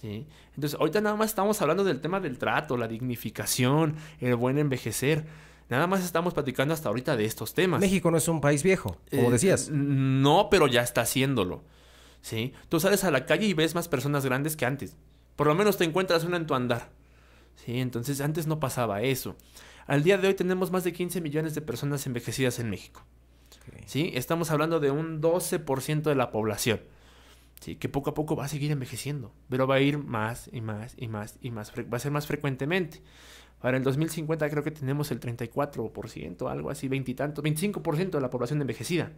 ¿sí? Entonces, ahorita nada más estamos hablando del tema del trato, la dignificación, el buen envejecer. Nada más estamos platicando hasta ahorita de estos temas. México no es un país viejo, como eh, decías. No, pero ya está haciéndolo. ¿sí? Tú sales a la calle y ves más personas grandes que antes. Por lo menos te encuentras una en tu andar. ¿sí? Entonces antes no pasaba eso. Al día de hoy tenemos más de 15 millones de personas envejecidas en México. ¿Sí? Estamos hablando de un 12% de la población. ¿sí? Que poco a poco va a seguir envejeciendo, pero va a ir más y más y más y más, va a ser más frecuentemente. Para el 2050 creo que tenemos el 34%, algo así, 20 y tanto, 25% de la población envejecida.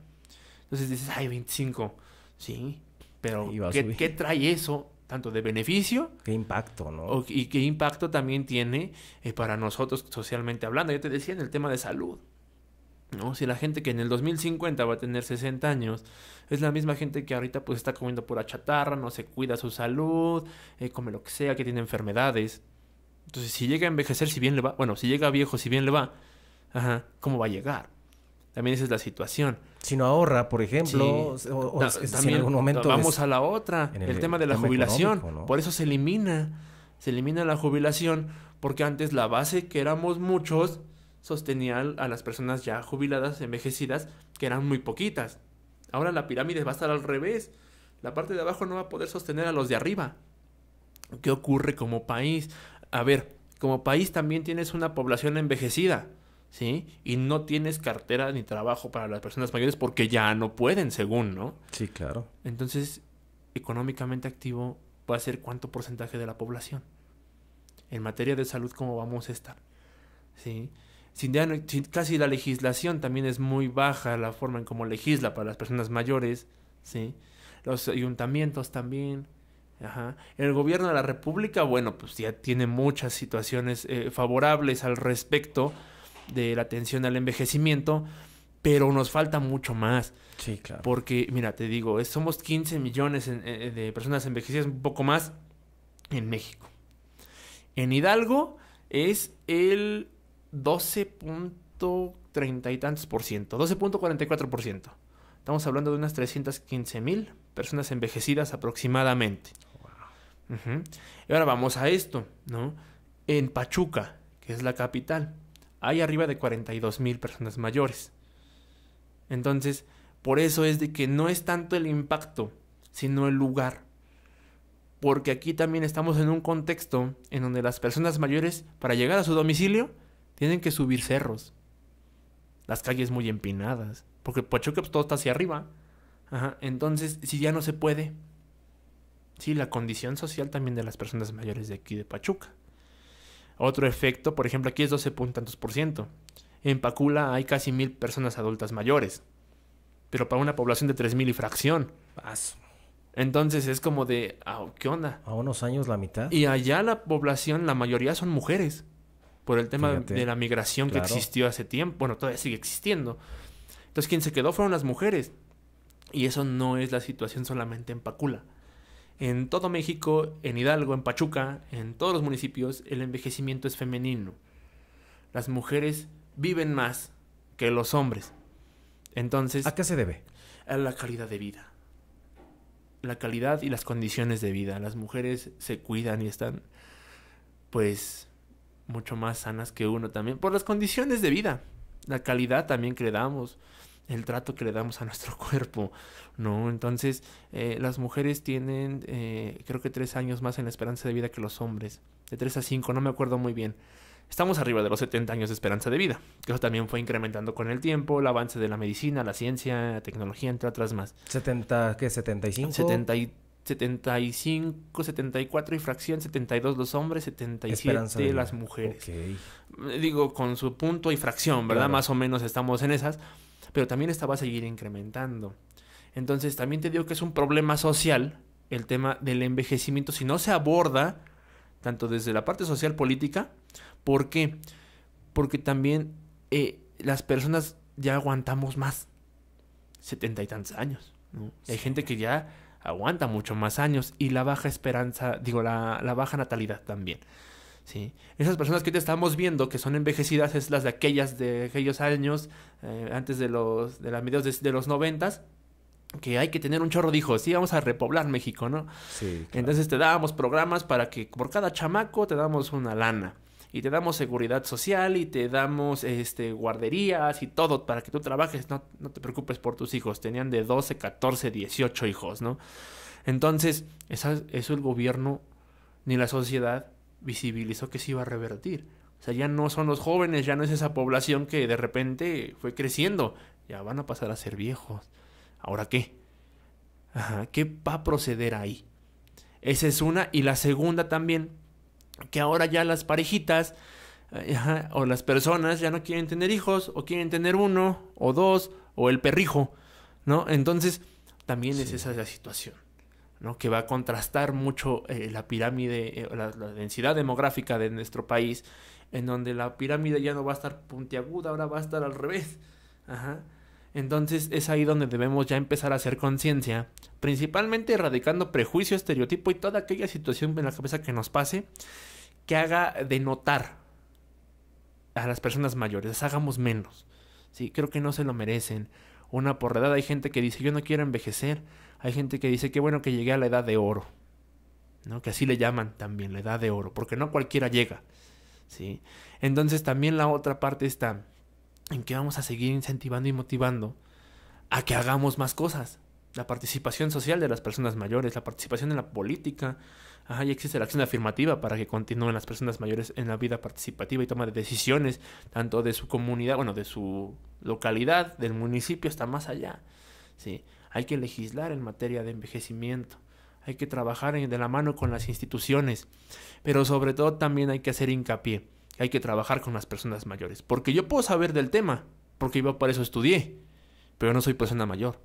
Entonces dices, ay, 25, sí, pero ¿qué, trae eso tanto de beneficio. Qué impacto, ¿no? y qué impacto también tiene eh, para nosotros socialmente hablando. Yo te decía en el tema de salud. ¿no? Si la gente que en el 2050 va a tener 60 años es la misma gente que ahorita pues está comiendo pura chatarra, no se cuida su salud, eh, come lo que sea, que tiene enfermedades. Entonces, si llega a envejecer, si bien le va, bueno, si llega viejo, si bien le va, ¿cómo va a llegar? También esa es la situación si no ahorra, por ejemplo, o, en algún momento vamos a la otra, el, tema de la jubilación, por eso se elimina, se elimina la jubilación porque antes la base que éramos muchos sostenía a las personas ya jubiladas, envejecidas, que eran muy poquitas. Ahora la pirámide va a estar al revés. La parte de abajo no va a poder sostener a los de arriba. ¿Qué ocurre como país? A ver, como país también tienes una población envejecida. ¿sí? Y no tienes cartera ni trabajo para las personas mayores porque ya no pueden, según, ¿no? Sí, claro. Entonces, económicamente activo va a ser cuánto porcentaje de la población. En materia de salud, ¿cómo vamos a estar? ¿Sí? Sin, casi la legislación también es muy baja la forma en cómo legisla para las personas mayores, ¿sí? Los ayuntamientos también. Ajá. El gobierno de la República, bueno, pues ya tiene muchas situaciones eh, favorables al respecto, de la atención al envejecimiento, pero nos falta mucho más. Sí, claro. Porque, mira, te digo, somos 15 millones eh, de personas envejecidas, un poco más, en México. En Hidalgo es el 12.30 y tantos por ciento, 12.44 por ciento. Estamos hablando de unas 315 mil personas envejecidas aproximadamente. Y ahora vamos a esto, ¿no? En Pachuca, que es la capital, hay arriba de 42 mil personas mayores. Entonces, por eso es de que no es tanto el impacto, sino el lugar. Porque aquí también estamos en un contexto en donde las personas mayores, para llegar a su domicilio, tienen que subir cerros. Las calles muy empinadas. Porque Pachuca pues, todo está hacia arriba. Ajá. Entonces, si ya no se puede. Sí, la condición social también de las personas mayores de aquí de Pachuca. Otro efecto, por ejemplo, aquí es 12 por ciento. En Pacula hay casi mil personas adultas mayores, pero para una población de 3.000 y fracción. Entonces es como de, ah, ¿qué onda? A unos años la mitad. Y allá la población, la mayoría son mujeres, por el tema de la migración que existió hace tiempo, bueno, todavía sigue existiendo. Entonces quien se quedó fueron las mujeres. Y eso no es la situación solamente en Pacula. En todo México, en Hidalgo, en Pachuca, en todos los municipios, el envejecimiento es femenino. Las mujeres viven más que los hombres. Entonces... ¿A qué se debe? A la calidad de vida. La calidad y las condiciones de vida. Las mujeres se cuidan y están, pues, mucho más sanas que uno también. Por las condiciones de vida. La calidad también que el trato que le damos a nuestro cuerpo, ¿no? Entonces, eh, las mujeres tienen, eh, creo que tres años más en esperanza de vida que los hombres, de tres a cinco, no me acuerdo muy bien. Estamos arriba de los 70 años de esperanza de vida, que eso también fue incrementando con el tiempo, el avance de la medicina, la ciencia, la tecnología, entre otras más. ¿70 qué? ¿75? 70 y 75, 74 y fracción, 72 los hombres, 77 de las mujeres. Digo, con su punto y fracción, ¿verdad? Más o menos estamos en esas pero también esta va a seguir incrementando. Entonces también te digo que es un problema social el tema del envejecimiento si no se aborda tanto desde la parte social política, ¿por qué? Porque también eh, las personas ya aguantamos más, setenta y tantos años. Hay gente que ya aguanta mucho más años y la baja esperanza, digo, la baja natalidad también. Esas personas que te estamos viendo que son envejecidas es las de aquellas de aquellos años, eh, antes de los, de las de, los noventas, que hay que tener un chorro de hijos, sí, vamos a repoblar México, ¿no? Sí. Entonces te dábamos programas para que por cada chamaco te damos una lana. Y te damos seguridad social y te damos este, guarderías y todo para que tú trabajes. No, no te preocupes por tus hijos. Tenían de 12, 14, 18 hijos, ¿no? Entonces, esa, eso el gobierno ni la sociedad visibilizó que se iba a revertir. O sea, ya no son los jóvenes, ya no es esa población que de repente fue creciendo, ya van a pasar a ser viejos. ¿Ahora qué? ¿Qué va a proceder ahí? Esa es una. Y la segunda también, que ahora ya las parejitas eh, o las personas ya no quieren tener hijos, o quieren tener uno, o dos, o el perrijo, ¿no? Entonces, también es esa la situación que va a contrastar mucho eh, la pirámide, eh, la, densidad demográfica de nuestro país, en donde la pirámide ya no va a estar puntiaguda, ahora va a estar al revés. Entonces es ahí donde debemos ya empezar a hacer conciencia, principalmente erradicando prejuicio, estereotipo y toda aquella situación en la cabeza que nos pase que haga denotar a las personas mayores, hagamos menos. Sí, creo que no se lo merecen. Una porredada hay gente que dice, "Yo no quiero envejecer." Hay gente que dice que bueno que llegué a la edad de oro, ¿no? que así le llaman también, la edad de oro, porque no cualquiera llega. ¿sí? Entonces también la otra parte está en que vamos a seguir incentivando y motivando a que hagamos más cosas. La participación social de las personas mayores, la participación en la política. Ajá, existe la acción afirmativa para que continúen las personas mayores en la vida participativa y toma de decisiones, tanto de su comunidad, bueno, de su localidad, del municipio hasta más allá. ¿sí? hay que legislar en materia de envejecimiento, hay que trabajar de la mano con las instituciones, pero sobre todo también hay que hacer hincapié, hay que trabajar con las personas mayores, porque yo puedo saber del tema, porque yo para eso estudié, pero no soy persona mayor.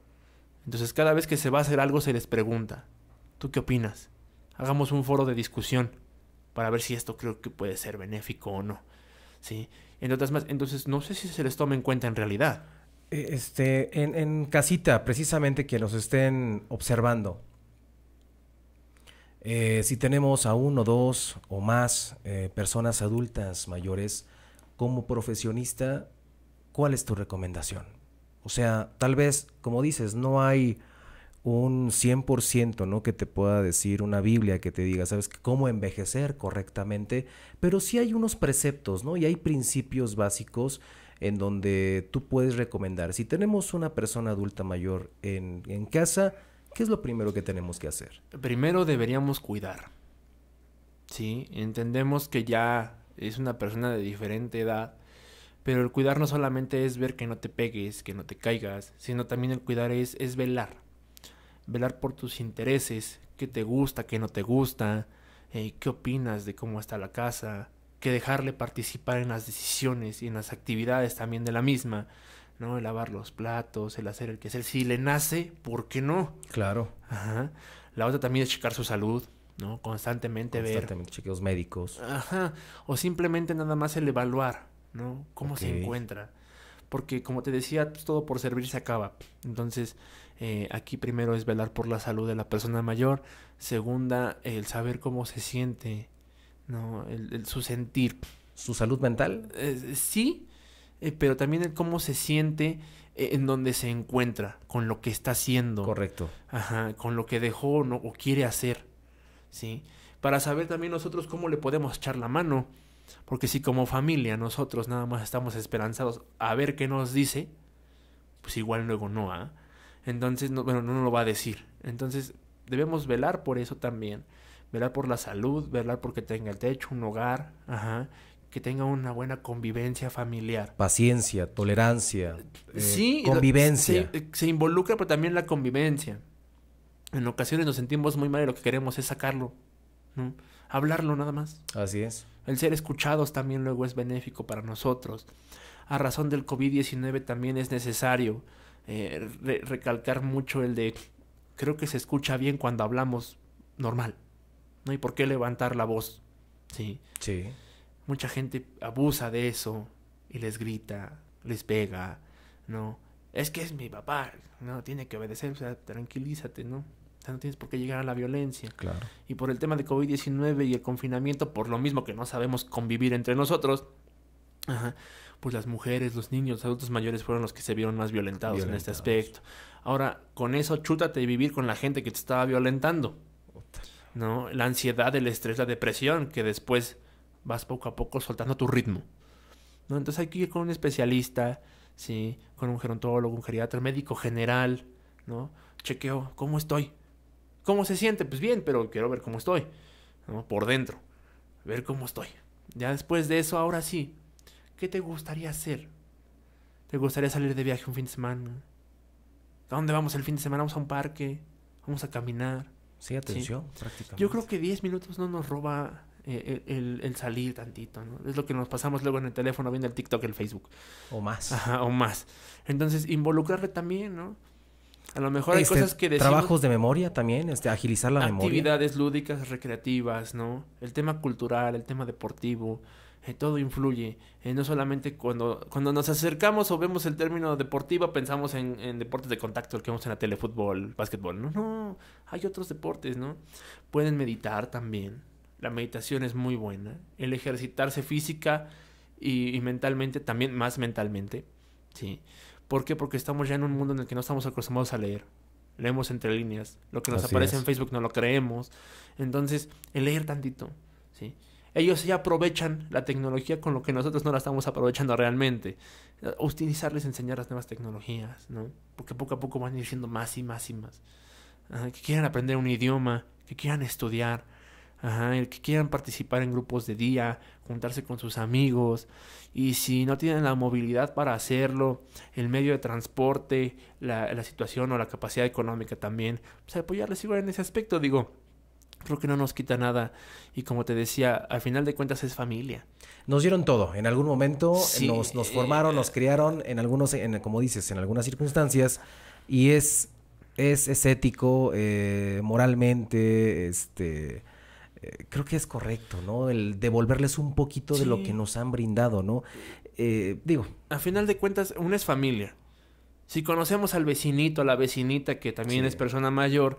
Entonces cada vez que se va a hacer algo se les pregunta, ¿tú qué opinas? Hagamos un foro de discusión para ver si esto creo que puede ser benéfico o no. ¿Sí? Entonces, entonces no sé si se les toma en cuenta en realidad. Eh, este, en, casita, precisamente que nos estén observando, eh, si tenemos a uno, dos o más eh, personas adultas mayores como profesionista, ¿cuál es tu recomendación? O sea, tal vez, como dices, no hay un 100%, ¿no? Que te pueda decir una Biblia que te diga, ¿sabes? Cómo envejecer correctamente, pero sí hay unos preceptos, ¿no? Y hay principios básicos en donde tú puedes recomendar. Si tenemos una persona adulta mayor en, casa, ¿qué es lo primero que tenemos que hacer? Primero deberíamos cuidar. Sí, entendemos que ya es una persona de diferente edad, pero el cuidar no solamente es ver que no te pegues, que no te caigas, sino también el cuidar es, es velar velar por tus intereses, qué te gusta, qué no te gusta, eh, qué opinas de cómo está la casa, que dejarle participar en las decisiones y en las actividades también de la misma, ¿no? El lavar los platos, el hacer el que Si le nace, ¿por qué no? Claro. Ajá. La otra también es checar su salud, ¿no? Constantemente, ver. Constantemente chequeos médicos. Ajá. O simplemente nada más el evaluar, ¿no? Cómo se encuentra. Porque como te decía, pues, todo por servir se acaba. Entonces, eh, aquí primero es velar por la salud de la persona mayor, segunda, el saber cómo se siente, ¿no? El, su sentir. ¿Su salud mental? Eh, sí, eh, pero también el cómo se siente en donde se encuentra, con lo que está haciendo. Correcto. Ajá, con lo que dejó o quiere hacer, ¿sí? Para saber también nosotros cómo le podemos echar la mano. Porque si como familia nosotros nada más estamos esperanzados a ver qué nos dice, pues igual luego no, ¿ah? Entonces, no, bueno, no lo va a decir. Entonces, debemos velar por eso también. Velar por la salud, velar porque tenga el techo, un hogar, ajá, que tenga una buena convivencia familiar. Paciencia, tolerancia, eh, sí, convivencia. Eh, se, involucra, pero también la convivencia. En ocasiones nos sentimos muy mal y lo que queremos es sacarlo, hablarlo nada más. Así es. El ser escuchados también luego es benéfico para nosotros. A razón del COVID-19 también es necesario eh, recalcar mucho el de creo que se escucha bien cuando hablamos normal. No hay por qué levantar la voz. Sí. Sí. Mucha gente abusa de eso y les grita, les pega, ¿no? Es que es mi papá, no, tiene que obedecer, o sea, tranquilízate, ¿no? O sea, no tienes por qué llegar a la violencia. Claro. Y por el tema de COVID-19 y el confinamiento, por lo mismo que no sabemos convivir entre nosotros, Ajá. Pues las mujeres, los niños, los adultos mayores fueron los que se vieron más violentados, en este aspecto. Ahora, con eso chútate y vivir con la gente que te estaba violentando. ¿No? La ansiedad, el estrés, la depresión, que después vas poco a poco soltando tu ritmo. ¿No? Entonces hay que ir con un especialista, ¿sí? Con un gerontólogo, un geriatra, médico general, ¿no? Chequeo, ¿cómo estoy? ¿Cómo se siente? Pues bien, pero quiero ver cómo estoy, ¿no? Por dentro, ver cómo estoy. Ya después de eso, ahora sí, ¿Qué te gustaría hacer? ¿Te gustaría salir de viaje un fin de semana? ¿A dónde vamos el fin de semana? Vamos a un parque, vamos a caminar. Sí, atención, prácticamente. Yo creo que 10 minutos no nos roba eh, el, salir tantito, ¿no? Es lo que nos pasamos luego en el teléfono viendo el TikTok, el Facebook. O más. Ajá, o más. Entonces, involucrarle también, ¿no? A lo mejor hay este, cosas que decimos... Trabajos de memoria también, este, agilizar la memoria. Actividades lúdicas, recreativas, ¿no? El tema cultural, el tema deportivo. Eh, todo influye. Eh, no solamente cuando, cuando nos acercamos o vemos el término deportiva pensamos en, deportes de contacto, el que vemos en la tele, fútbol, básquetbol. No, no, hay otros deportes, ¿no? Pueden meditar también. La meditación es muy buena. El ejercitarse física y, mentalmente, también más mentalmente, ¿sí? ¿Por qué? Porque estamos ya en un mundo en el que no estamos acostumbrados a leer. Leemos entre líneas. Lo que nos aparece en Facebook no lo creemos. Entonces, el leer tantito, ¿sí? sí ellos ya aprovechan la tecnología con lo que nosotros no la estamos aprovechando realmente. Utilizarles, enseñar las nuevas tecnologías, ¿no? Porque poco a poco van a ir siendo más y más y más. que quieran aprender un idioma, que quieran estudiar, el que quieran participar en grupos de día, juntarse con sus amigos. Y si no tienen la movilidad para hacerlo, el medio de transporte, la, la situación o la capacidad económica también, pues apoyarles igual en ese aspecto, digo creo que no nos quita nada. Y como te decía, al final de cuentas es familia. Nos dieron todo. En algún momento nos, eh, formaron, nos eh, criaron, en algunos, en, como dices, en algunas circunstancias. Y es, es, ético, eh, moralmente, este creo que es correcto, ¿no? El devolverles un poquito de lo que nos han brindado, ¿no? digo. A final de cuentas, uno es familia. Si conocemos al vecinito, a la vecinita que también es persona mayor,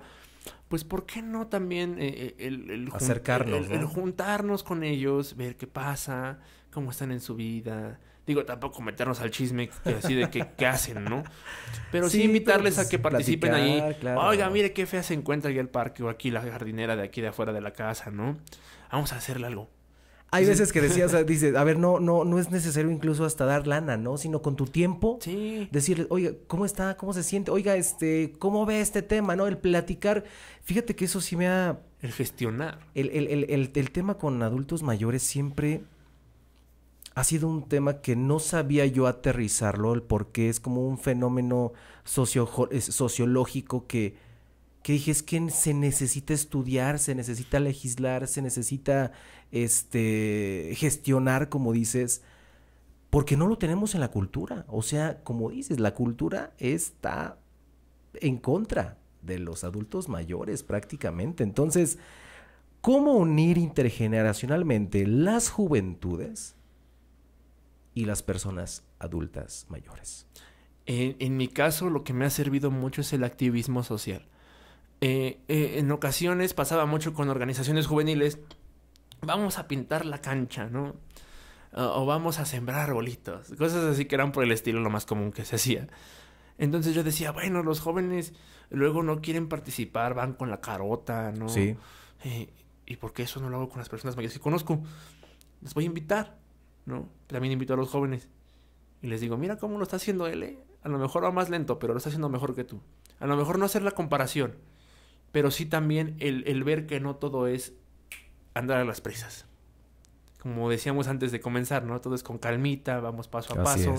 pues ¿por qué no también eh, eh, el, el, juntarnos con ellos, ver qué pasa, cómo están en su vida? Digo, tampoco meternos al chisme así de que, qué hacen, ¿no? Pero sí, invitarles a pues, que participen ahí. Oiga, mire qué fea se encuentra aquí el parque o aquí la jardinera de aquí de afuera de la casa, ¿no? Vamos a hacerle algo. Hay veces que decías, dices, a ver, no, no, no es necesario incluso hasta dar lana, ¿no? Sino con tu tiempo, sí. decirle, oiga, ¿cómo está? ¿Cómo se siente? Oiga, este, ¿cómo ve este tema? ¿No? El platicar. Fíjate que eso sí me ha. El gestionar. El, el, tema con adultos mayores siempre ha sido un tema que no sabía yo aterrizarlo, el porque es como un fenómeno socio sociológico que, que dije es que se necesita estudiar, se necesita legislar, se necesita este, gestionar, como dices, porque no lo tenemos en la cultura. O sea, como dices, la cultura está en contra de los adultos mayores prácticamente. Entonces, ¿cómo unir intergeneracionalmente las juventudes y las personas adultas mayores? Eh, en, mi caso, lo que me ha servido mucho es el activismo social. Eh, eh, en ocasiones pasaba mucho con organizaciones juveniles vamos a pintar la cancha, ¿no? o vamos a sembrar arbolitos, cosas así que eran por el estilo lo más común que se hacía. Entonces yo decía, bueno, los jóvenes luego no quieren participar, van con la carota, ¿no? Sí. Eh, ¿Y, porque por qué eso no lo hago con las personas mayores que conozco? Les voy a invitar, ¿no? También invito a los jóvenes. Y les digo, mira cómo lo está haciendo él, ¿eh? A lo mejor va más lento, pero lo está haciendo mejor que tú. A lo mejor no hacer la comparación, pero sí también el, el ver que no todo es andar a las presas. Como decíamos antes de comenzar, ¿no? Todo es con calmita, vamos paso a paso.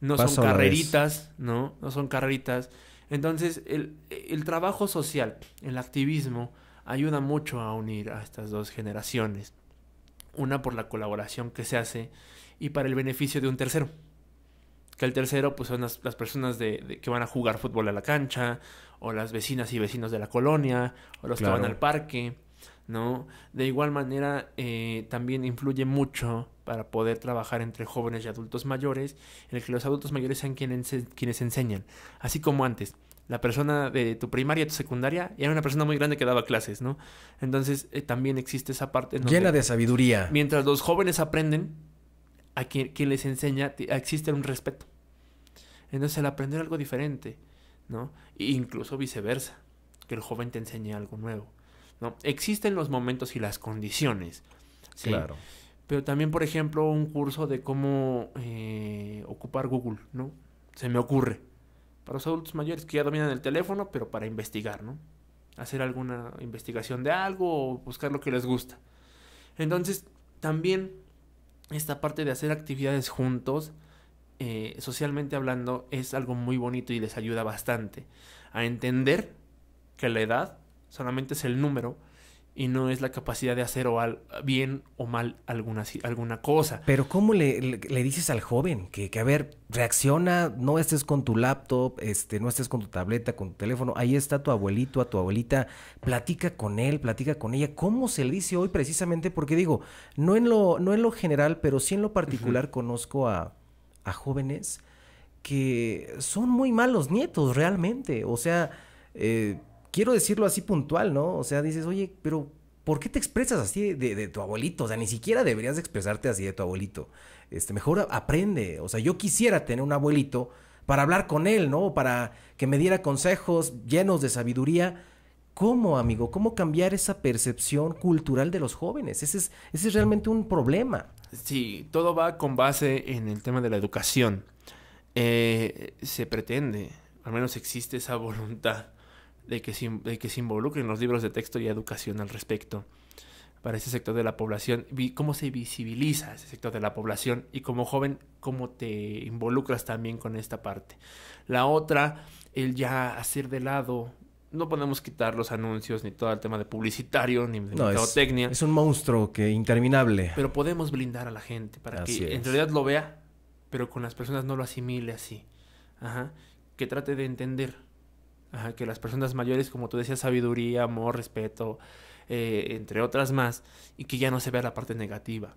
No son carreritas, ¿no? No son carreritas. Entonces, el, trabajo social, el activismo, ayuda mucho a unir a estas dos generaciones. Una por la colaboración que se hace y para el beneficio de un tercero. Que el tercero, pues son las, personas de, que van a jugar fútbol a la cancha, o las vecinas y vecinos de la colonia, o los que van al parque, ¿no? De igual manera, eh, también influye mucho para poder trabajar entre jóvenes y adultos mayores, en el que los adultos mayores sean quienes, quienes enseñan, así como antes. La persona de tu primaria, y tu secundaria, era una persona muy grande que daba clases, ¿no? Entonces eh, también existe esa parte. Llena de sabiduría. Mientras los jóvenes aprenden, a quien, les enseña existe un respeto. Entonces el aprender algo diferente, ¿no? E incluso viceversa, que el joven te enseñe algo nuevo. Existen los momentos y las condiciones. Claro. Pero también, por ejemplo, un curso de cómo eh, ocupar Google, ¿no? Se me ocurre. Para los adultos mayores que ya dominan el teléfono, pero para investigar, ¿no? Hacer alguna investigación de algo o buscar lo que les gusta. Entonces, también esta parte de hacer actividades juntos, eh, socialmente hablando, es algo muy bonito y les ayuda bastante a entender que la edad solamente es el número y no es la capacidad de hacer o al, bien o mal alguna, alguna cosa. Pero ¿cómo le, dices al joven que, que, a ver, reacciona, no estés con tu laptop, este, no estés con tu tableta, con tu teléfono, ahí está tu abuelito, a tu abuelita, platica con él, platica con ella. ¿Cómo se le dice hoy precisamente? Porque digo, no en lo, no en lo general, pero sí en lo particular conozco a, a jóvenes que son muy malos nietos realmente. O sea... Eh, quiero decirlo así puntual, ¿no? O sea, dices, oye, pero ¿por qué te expresas así de, tu abuelito? O sea, ni siquiera deberías expresarte así de tu abuelito. Este, mejor aprende. O sea, yo quisiera tener un abuelito para hablar con él, ¿no? Para que me diera consejos llenos de sabiduría. ¿Cómo, amigo? ¿Cómo cambiar esa percepción cultural de los jóvenes? Ese es, ese realmente un problema. Sí, todo va con base en el tema de la educación. Eh, se pretende, al menos existe esa voluntad de que, se, que se involucren los libros de texto y educación al respecto para ese sector de la población, cómo se visibiliza ese sector de la población y como joven, cómo te involucras también con esta parte. La otra, el ya hacer de lado, no podemos quitar los anuncios, ni todo el tema de publicitario, ni de no, Es, un monstruo que interminable. Pero podemos blindar a la gente para que en realidad lo vea, pero con las personas no lo asimile así. Ajá. Que trate de entender que las personas mayores, como tú decías, sabiduría, amor, respeto, eh, entre otras más, y que ya no se vea la parte negativa.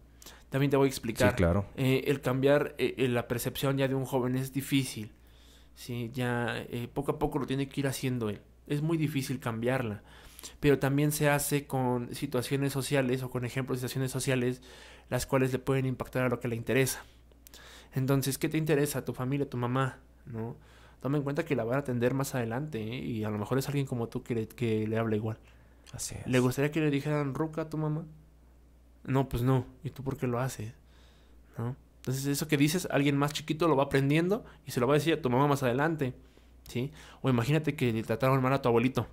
También te voy a explicar. Eh, el cambiar eh, la percepción ya de un joven es difícil. Sí, ya poco a poco lo tiene que ir haciendo él. Es muy difícil cambiarla. Pero también se hace con situaciones sociales o con ejemplos de situaciones sociales las cuales le pueden impactar a lo que le interesa. Entonces, ¿qué te interesa? Tu familia, tu mamá, ¿no? toma en cuenta que la van a atender más adelante ¿eh? y a lo mejor es alguien como tú que le, que le habla igual. Así ¿Le gustaría que le dijeran ruca a tu mamá? No, pues no. ¿Y tú por qué lo haces? ¿No? Entonces, eso que dices, alguien más chiquito lo va aprendiendo y se lo va a decir a tu mamá más adelante. ¿Sí? O imagínate que le trataron mal a tu abuelito.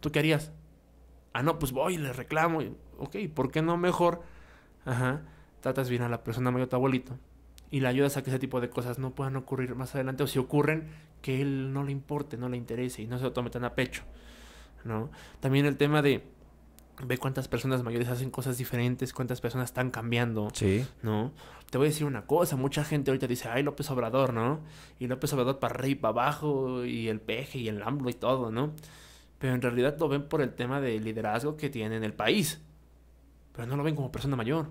¿Tú qué harías? Ah, no, pues voy y le reclamo. ok, ¿por qué no mejor? Ajá. Tratas bien a la persona mayor, a tu abuelito y le ayudas a que ese tipo de cosas no puedan ocurrir más adelante o si ocurren, que él no le importe, no le interese y no se lo tome tan a pecho. ¿no? También el tema de ve cuántas personas mayores hacen cosas diferentes, cuántas personas están cambiando, sí. ¿no? Te voy a decir una cosa, mucha gente ahorita dice, ay, López Obrador, ¿no? Y López Obrador para arriba y para abajo, y el peje, y el AMLO y todo, ¿no? Pero en realidad lo ven por el tema de liderazgo que tiene en el país, pero no lo ven como persona mayor.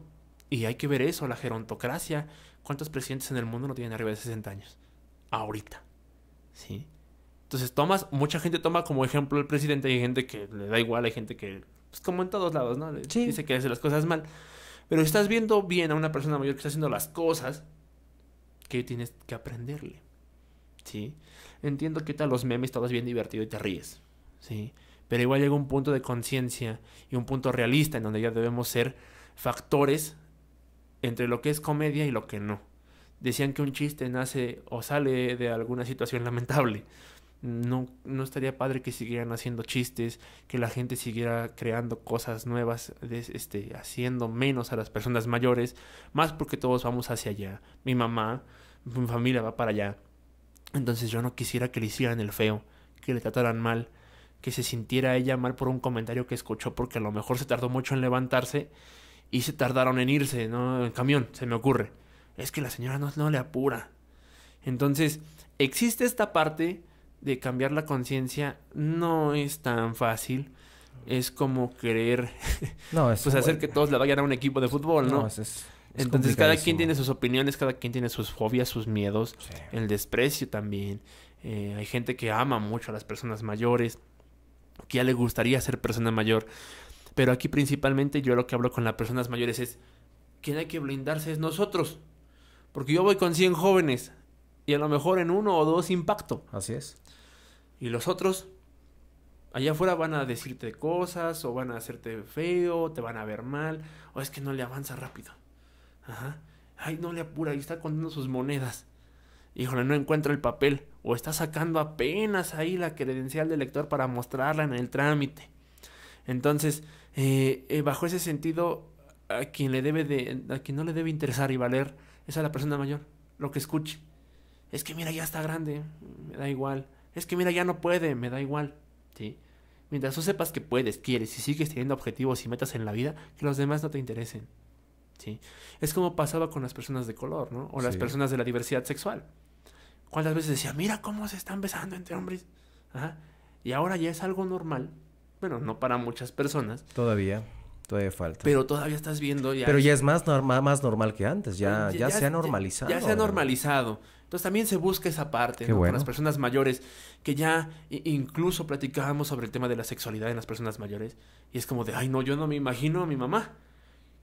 Y hay que ver eso, la gerontocracia, ¿Cuántos presidentes en el mundo no tienen arriba de 60 años? Ahorita. ¿Sí? Entonces tomas, mucha gente toma como ejemplo el presidente, hay gente que le da igual, hay gente que, Es pues, como en todos lados, ¿no? Dice que hace las cosas mal. Pero si estás viendo bien a una persona mayor que está haciendo las cosas, que tienes que aprenderle. ¿Sí? Entiendo que tal los memes todos bien divertido y te ríes. ¿Sí? Pero igual llega un punto de conciencia y un punto realista en donde ya debemos ser factores entre lo que es comedia y lo que no. Decían que un chiste nace o sale de alguna situación lamentable. No, no estaría padre que siguieran haciendo chistes, que la gente siguiera creando cosas nuevas, este, haciendo menos a las personas mayores, más porque todos vamos hacia allá. Mi mamá, mi familia va para allá. Entonces yo no quisiera que le hicieran el feo, que le trataran mal, que se sintiera ella mal por un comentario que escuchó porque a lo mejor se tardó mucho en levantarse y se tardaron en irse, ¿no? En camión, se me ocurre. Es que la señora no, no le apura. Entonces, existe esta parte de cambiar la conciencia, no es tan fácil. Es como querer no, es pues hacer que todos le vayan a un equipo de fútbol, ¿no? Entonces cada quien tiene sus opiniones, cada quien tiene sus fobias, sus miedos, el desprecio también. Eh, hay gente que ama mucho a las personas mayores, que ya le gustaría ser persona mayor. Pero aquí principalmente yo lo que hablo con las personas mayores es, quien hay que blindarse es nosotros. Porque yo voy con 100 jóvenes y a lo mejor en uno o dos impacto. Así es. Y los otros allá afuera van a decirte cosas o van a hacerte feo, te van a ver mal, o es que no le avanza rápido. Ajá. Ay, no le apura y está contando sus monedas. Híjole, no encuentra el papel. O está sacando apenas ahí la credencial del lector para mostrarla en el trámite. Entonces, eh, eh, bajo ese sentido, a quien le debe de, a quien no le debe interesar y valer es a la persona mayor, lo que escuche. Es que mira, ya está grande, me da igual. Es que mira, ya no puede, me da igual. ¿Sí? Mientras tú sepas que puedes, quieres y sigues teniendo objetivos y metas en la vida, que los demás no te interesen. ¿Sí? Es como pasaba con las personas de color, ¿no? O las personas de la diversidad sexual. ¿Cuántas veces decía, mira cómo se están besando entre hombres? Y ahora ya es algo normal bueno, no para muchas personas. Todavía. Todavía falta. Pero todavía estás viendo ya. Pero ya es más, norma, más normal que antes, ya, ya, se ha normalizado. Ya, se ha normalizado. Entonces también se busca esa parte con las personas mayores, que ya incluso platicábamos sobre el tema de la sexualidad en las personas mayores, y es como de, ay no, yo no me imagino a mi mamá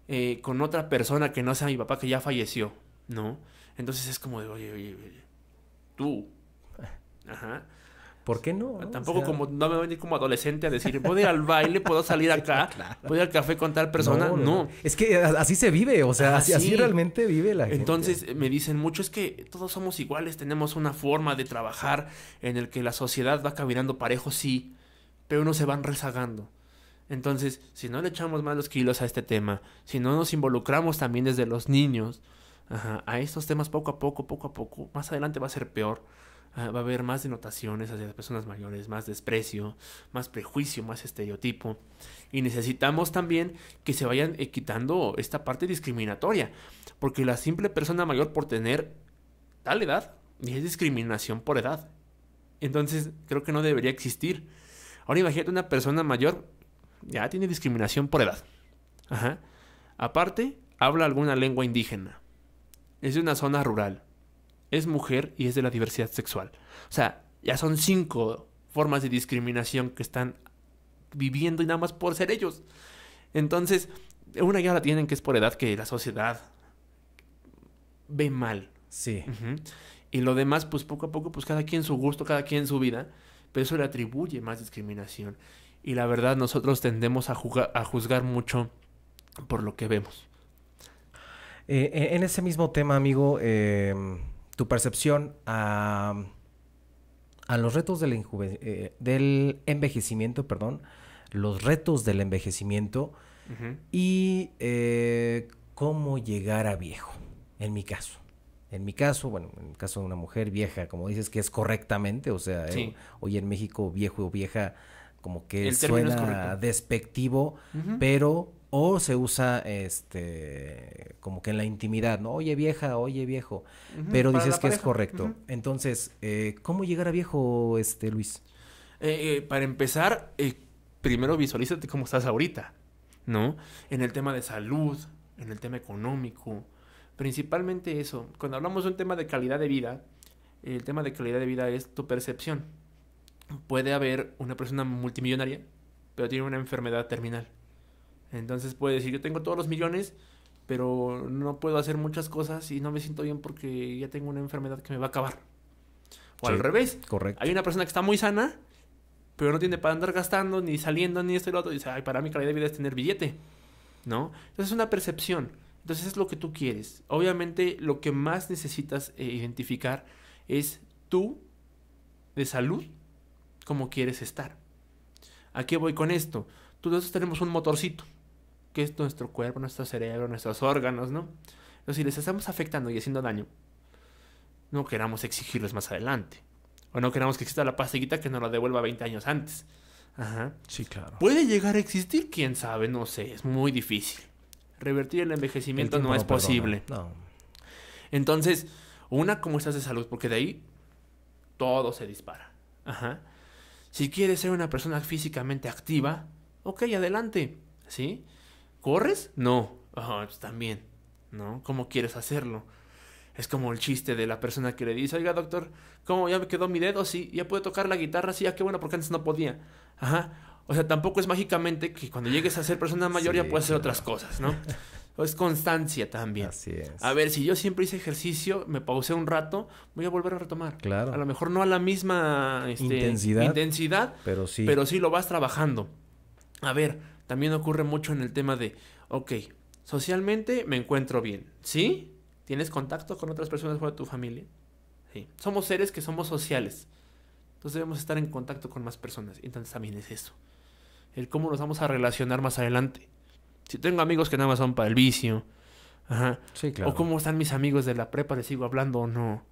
eh, con otra persona que no sea mi papá que ya falleció, ¿no? Entonces es como de, oye, oye, oye, tú. Ajá. ¿Por qué no? Tampoco como, no me voy a venir como adolescente a decir, puedo ir al baile, puedo salir acá, puedo ir al café con tal persona. No. Es que así se vive, o sea, así, realmente vive la gente. Entonces eh, me dicen mucho, es que todos somos iguales, tenemos una forma de trabajar en el que la sociedad va caminando parejo, sí, pero uno se van rezagando. Entonces, si no le echamos más los kilos a este tema, si no nos involucramos también desde los niños a estos temas poco a poco, poco a poco, más adelante va a ser peor. Ah, va a haber más denotaciones hacia las personas mayores, más desprecio, más prejuicio, más estereotipo. Y necesitamos también que se vayan eh, quitando esta parte discriminatoria, porque la simple persona mayor por tener tal edad es discriminación por edad. Entonces creo que no debería existir. Ahora imagínate una persona mayor ya tiene discriminación por edad. Aparte, habla alguna lengua indígena. Es de una zona rural es mujer y es de la diversidad sexual. O sea, ya son cinco formas de discriminación que están viviendo y nada más por ser ellos. Entonces, una ya la tienen que es por edad que la sociedad ve mal. Sí. Y lo demás, pues poco a poco, pues cada quien su gusto, cada quien su vida, pero eso le atribuye más discriminación. Y la verdad, nosotros tendemos a, juzgar mucho por lo que vemos. Eh, eh, en ese mismo tema, amigo, em, percepción a, a los retos del, eh, del envejecimiento, perdón, los retos del envejecimiento y eh, cómo llegar a viejo, en mi caso. En mi caso, bueno, en el caso de una mujer vieja, como dices, que es correctamente, o sea, eh, hoy en México viejo o vieja como que suena despectivo, pero o se usa este como que en la intimidad, ¿no? Oye vieja, oye viejo. pero dices que es correcto. Entonces, eh, ¿cómo llegar a viejo, este Luis? Eh, eh, para empezar, primero visualízate cómo estás ahorita, ¿no? En el tema de salud, en el tema económico. Principalmente eso. Cuando hablamos de un tema de calidad de vida, el tema de calidad de vida es tu percepción. Puede haber una persona multimillonaria, pero tiene una enfermedad terminal entonces puede decir, yo tengo todos los millones, pero no puedo hacer muchas cosas y no me siento bien porque ya tengo una enfermedad que me va a acabar. O al revés. Correcto. Hay una persona que está muy sana, pero no tiene para andar gastando, ni saliendo, ni esto y lo otro. Y dice, ay, para mi calidad de vida es tener billete. ¿No? Entonces es una percepción. Entonces es lo que tú quieres. Obviamente lo que más necesitas eh, identificar es tú de salud, como quieres estar. ¿A qué voy con esto? Tú tenemos un motorcito que es nuestro cuerpo, nuestro cerebro, nuestros órganos, ¿no? Entonces, si les estamos afectando y haciendo daño, no queramos exigirles más adelante. O no queramos que exista la pastillita que nos la devuelva 20 años antes. Ajá. Sí, claro. Puede llegar a existir, quién sabe, no sé, es muy difícil. Revertir el envejecimiento no es posible. No. Entonces, una, como estás de salud? Porque de ahí todo se dispara. Ajá. Si quieres ser una persona físicamente activa, ok, adelante. ¿Sí? ¿Corres? No. pues también. ¿No? ¿Cómo quieres hacerlo? Es como el chiste de la persona que le dice, oiga doctor, ¿cómo ya me quedó mi dedo? Sí, ya puedo tocar la guitarra, sí, ya ah, qué bueno, porque antes no podía. Ajá. O sea, tampoco es mágicamente que cuando llegues a ser persona mayor ya puedes hacer otras cosas, ¿no? Es constancia también. Así es. A ver, si yo siempre hice ejercicio, me pausé un rato, voy a volver a retomar. Claro. A lo mejor no a la misma este, intensidad, intensidad, pero sí. Pero sí lo vas trabajando. A ver, también ocurre mucho en el tema de, ok, socialmente me encuentro bien, ¿sí? ¿Tienes contacto con otras personas fuera de tu familia? Sí. Somos seres que somos sociales. Entonces debemos estar en contacto con más personas. Entonces también es eso. El cómo nos vamos a relacionar más adelante. Si tengo amigos que nada más son para el vicio. Ajá. Sí, claro. O cómo están mis amigos de la prepa, les sigo hablando o no.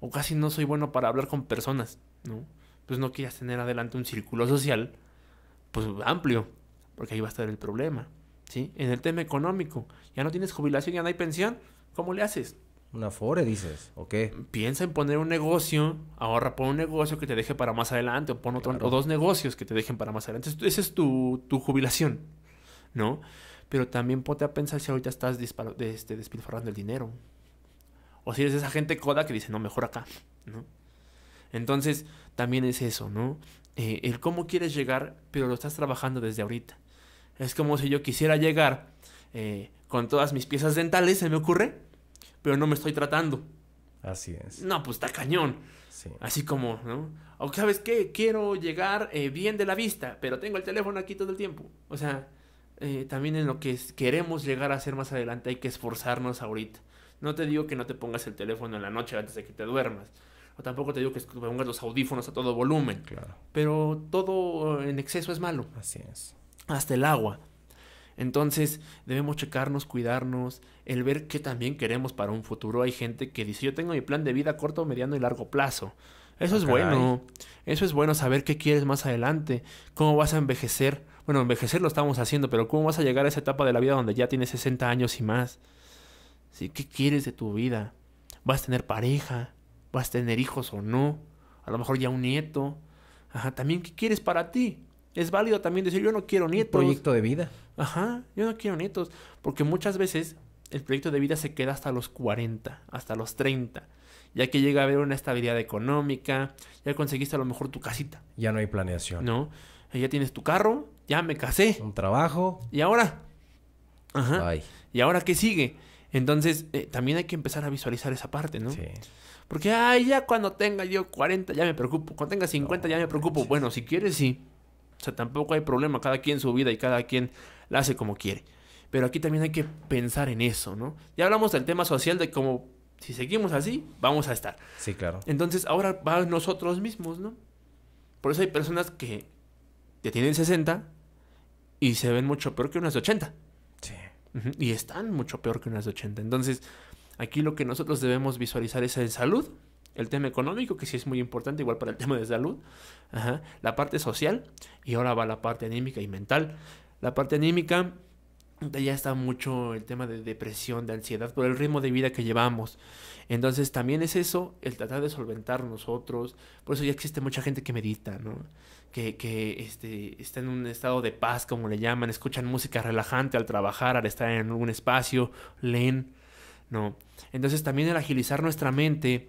O casi no soy bueno para hablar con personas, ¿no? Pues no quieras tener adelante un círculo social, pues amplio porque ahí va a estar el problema. ¿sí? En el tema económico, ya no tienes jubilación, ya no hay pensión, ¿cómo le haces? Una fore, dices, ¿o Piensa en poner un negocio, ahorra por un negocio que te deje para más adelante, o pon otro, o dos negocios que te dejen para más adelante. esa es tu, tu jubilación, ¿no? Pero también ponte a pensar si ahorita estás este, despilfarrando el dinero. O si eres esa gente coda que dice, no, mejor acá, ¿no? Entonces, también es eso, ¿no? Eh, el cómo quieres llegar, pero lo estás trabajando desde ahorita. Es como si yo quisiera llegar eh, con todas mis piezas dentales, se me ocurre, pero no me estoy tratando. Así es. No, pues está cañón. Sí. Así como, ¿no? O sabes qué, quiero llegar eh, bien de la vista, pero tengo el teléfono aquí todo el tiempo. O sea, eh, también en lo que queremos llegar a hacer más adelante hay que esforzarnos ahorita. No te digo que no te pongas el teléfono en la noche antes de que te duermas. O tampoco te digo que pongas los audífonos a todo volumen. Claro. Pero todo en exceso es malo. Así es hasta el agua. Entonces debemos checarnos, cuidarnos, el ver qué también queremos para un futuro. Hay gente que dice, yo tengo mi plan de vida corto, mediano y largo plazo. Eso ah, es bueno, eso es bueno saber qué quieres más adelante, cómo vas a envejecer. Bueno, envejecer lo estamos haciendo, pero cómo vas a llegar a esa etapa de la vida donde ya tienes 60 años y más. ¿Sí? ¿Qué quieres de tu vida? ¿Vas a tener pareja? ¿Vas a tener hijos o no? A lo mejor ya un nieto. Ajá, también qué quieres para ti es válido también decir, yo no quiero nietos. proyecto de vida. Ajá, yo no quiero nietos. Porque muchas veces el proyecto de vida se queda hasta los 40, hasta los 30. Ya que llega a haber una estabilidad económica, ya conseguiste a lo mejor tu casita. Ya no hay planeación. No, ya tienes tu carro, ya me casé. Un trabajo. ¿Y ahora? Ajá. ¿Y ahora qué sigue? Entonces, eh, también hay que empezar a visualizar esa parte, ¿no? Sí. Porque, ay, ya cuando tenga yo 40 ya me preocupo. Cuando tenga 50 ya me preocupo. Bueno, si quieres, sí. O sea, tampoco hay problema, cada quien su vida y cada quien la hace como quiere. Pero aquí también hay que pensar en eso, ¿no? Ya hablamos del tema social de cómo si seguimos así, vamos a estar. Sí, claro. Entonces ahora va a nosotros mismos, ¿no? Por eso hay personas que ya tienen 60 y se ven mucho peor que unas de 80. Sí. Y están mucho peor que unas de 80. Entonces, aquí lo que nosotros debemos visualizar es el salud el tema económico, que sí es muy importante, igual para el tema de salud, la parte social y ahora va la parte anímica y mental. La parte anímica, ya está mucho el tema de depresión, de ansiedad, por el ritmo de vida que llevamos. Entonces también es eso, el tratar de solventar nosotros. Por eso ya existe mucha gente que medita, ¿no? Que, que este, está en un estado de paz, como le llaman, escuchan música relajante al trabajar, al estar en un espacio, leen, ¿no? Entonces también el agilizar nuestra mente,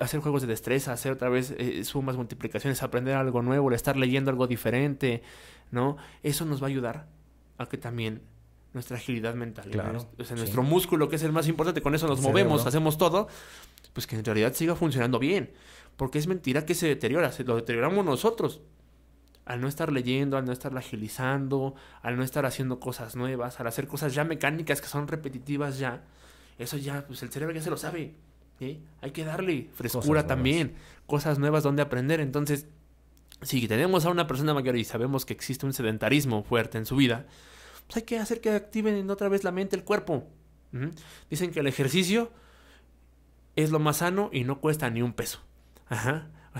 hacer juegos de destreza, hacer otra vez eh, sumas, multiplicaciones, aprender algo nuevo, estar leyendo algo diferente, ¿no? Eso nos va a ayudar a que también nuestra agilidad mental, claro, o sea, nuestro músculo, que es el más importante, con eso nos movemos, hacemos todo, pues que en realidad siga funcionando bien. Porque es mentira que se deteriora, se, lo deterioramos nosotros. Al no estar leyendo, al no estar agilizando, al no estar haciendo cosas nuevas, al hacer cosas ya mecánicas que son repetitivas ya, eso ya, pues el cerebro ya se lo sabe. Hay que darle frescura también, cosas nuevas donde aprender. Entonces, si tenemos a una persona mayor y sabemos que existe un sedentarismo fuerte en su vida, pues hay que hacer que activen otra vez la mente, el cuerpo. Dicen que el ejercicio es lo más sano y no cuesta ni un peso.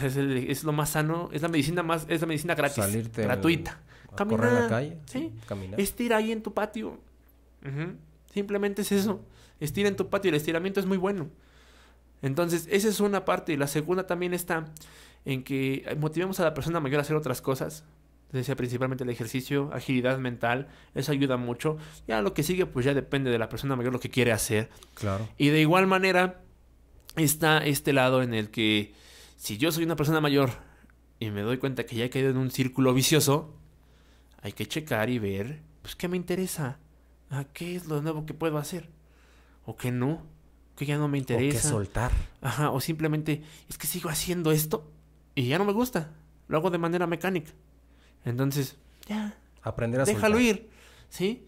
es, lo más sano, es la medicina más, es la medicina gratis, gratuita. caminar, la calle, ¿sí? Estira ahí en tu patio. Simplemente es eso. Estira en tu patio. El estiramiento es muy bueno. Entonces, esa es una parte. Y la segunda también está en que motivemos a la persona mayor a hacer otras cosas. Decía principalmente el ejercicio, agilidad mental, eso ayuda mucho. Ya lo que sigue, pues ya depende de la persona mayor lo que quiere hacer. Claro. Y de igual manera, está este lado en el que si yo soy una persona mayor y me doy cuenta que ya he caído en un círculo vicioso, hay que checar y ver, pues, ¿qué me interesa? Ah, ¿Qué es lo nuevo que puedo hacer? ¿O qué no? que ya no me interesa. O que soltar. Ajá, o simplemente, es que sigo haciendo esto y ya no me gusta. Lo hago de manera mecánica. Entonces, ya. Aprender a Déjalo ir, ¿sí?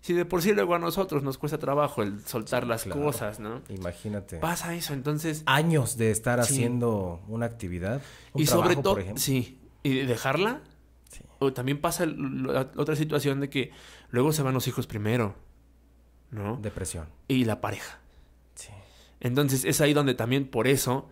Si de por sí luego a nosotros nos cuesta trabajo el soltar las cosas, ¿no? Imagínate. Pasa eso, entonces. Años de estar haciendo una actividad. y sobre todo, sí. Y dejarla. Sí. O también pasa otra situación de que luego se van los hijos primero, ¿no? Depresión. Y la pareja. Entonces es ahí donde también por eso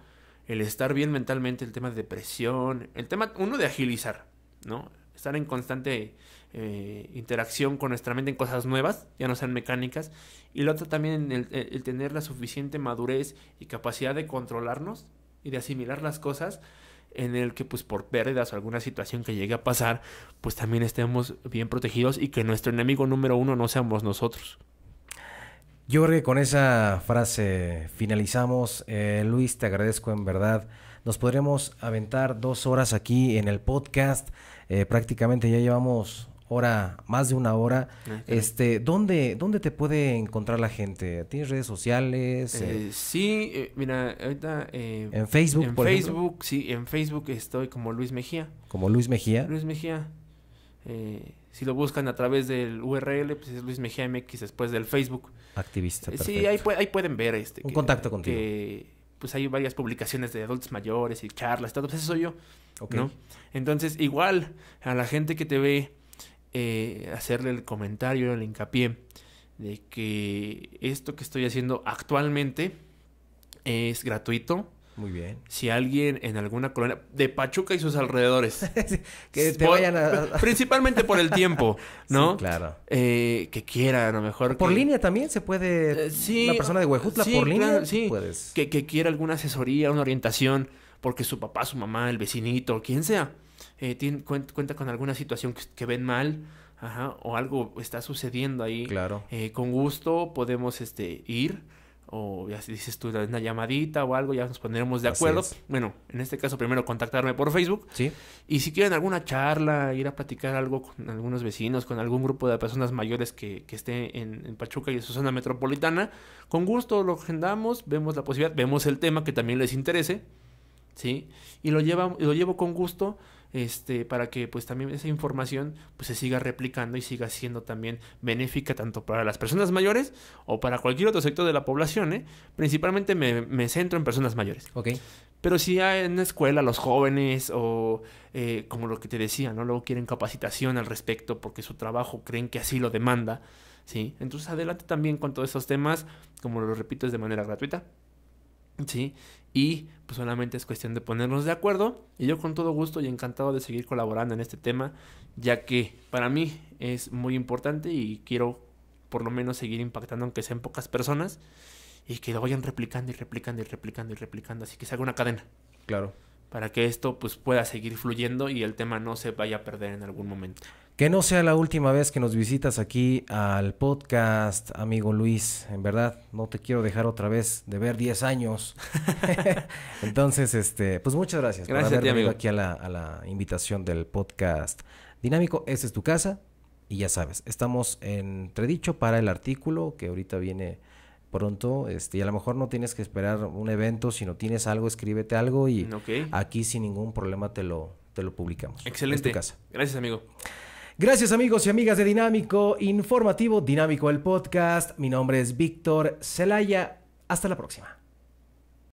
el estar bien mentalmente, el tema de depresión, el tema, uno de agilizar, ¿no? Estar en constante eh, interacción con nuestra mente en cosas nuevas, ya no sean mecánicas. Y lo otro también, el, el tener la suficiente madurez y capacidad de controlarnos y de asimilar las cosas en el que pues por pérdidas o alguna situación que llegue a pasar, pues también estemos bien protegidos y que nuestro enemigo número uno no seamos nosotros. Jorge, con esa frase finalizamos. Eh, Luis, te agradezco en verdad. Nos podremos aventar dos horas aquí en el podcast. Eh, prácticamente ya llevamos hora, más de una hora. Ah, este, ¿dónde, ¿Dónde te puede encontrar la gente? ¿Tienes redes sociales? Eh, eh, sí, mira, ahorita... ¿En Facebook, En Facebook, sí, en Facebook estoy como Luis Mejía. ¿Como Luis Mejía? Luis Mejía si lo buscan a través del URL, pues es Luis Mejía después del Facebook. Activista. Eh, sí, ahí, pueden ver este. Un contacto contigo. Que, pues hay varias publicaciones de adultos mayores y charlas, y todo, pues eso soy yo. Ok. Entonces, igual a la gente que te ve, eh, hacerle el comentario, el hincapié de que esto que estoy haciendo actualmente es gratuito, muy bien. Si alguien en alguna colonia de Pachuca y sus alrededores. que te vayan a... principalmente por el tiempo, ¿no? claro. Eh, que quiera a lo mejor. Por línea también se puede. Eh, sí. Una persona de Huejutla por línea. sí. Puedes... Que, quiera alguna asesoría, una orientación, porque su papá, su mamá, el vecinito, quien sea, eh, tiene, cuenta con alguna situación que, ven mal. Ajá, o algo está sucediendo ahí. Claro. Eh, con gusto podemos este, ir o ya si dices tú una llamadita o algo, ya nos pondremos de acuerdo. Bueno, en este caso primero contactarme por Facebook. Sí. Y si quieren alguna charla, ir a platicar algo con algunos vecinos, con algún grupo de personas mayores que, que esté en, en, Pachuca y en su zona metropolitana, con gusto lo agendamos, vemos la posibilidad, vemos el tema que también les interese. ¿sí? Y lo, lleva, lo llevo con gusto este, para que pues, también esa información pues, se siga replicando y siga siendo también benéfica tanto para las personas mayores o para cualquier otro sector de la población. ¿eh? Principalmente me, centro en personas mayores. Pero si hay en la escuela los jóvenes o eh, como lo que te decía, ¿no? Luego quieren capacitación al respecto porque su trabajo creen que así lo demanda. Entonces adelante también con todos esos temas, como lo repito, es de manera gratuita. ¿sí? Y pues solamente es cuestión de ponernos de acuerdo. Y yo con todo gusto y encantado de seguir colaborando en este tema, ya que para mí es muy importante y quiero por lo menos seguir impactando, aunque sean pocas personas, y que lo vayan replicando y replicando y replicando y replicando. Así que se haga una cadena. Claro. Para que esto pues pueda seguir fluyendo y el tema no se vaya a perder en algún momento. Que no sea la última vez que nos visitas aquí al podcast, amigo Luis. En verdad, no te quiero dejar otra vez de ver 10 años. Entonces, este, pues muchas gracias, gracias por haber venido aquí a la, invitación del podcast dinámico. Esta es tu casa y ya sabes, estamos entredicho para el artículo que ahorita viene pronto. Este, y a lo mejor no tienes que esperar un evento, sino tienes algo, escríbete algo y aquí sin ningún problema te lo, te lo publicamos. Excelente. tu casa. Gracias, amigo. Gracias amigos y amigas de Dinámico Informativo, Dinámico el podcast. Mi nombre es Víctor Celaya. Hasta la próxima.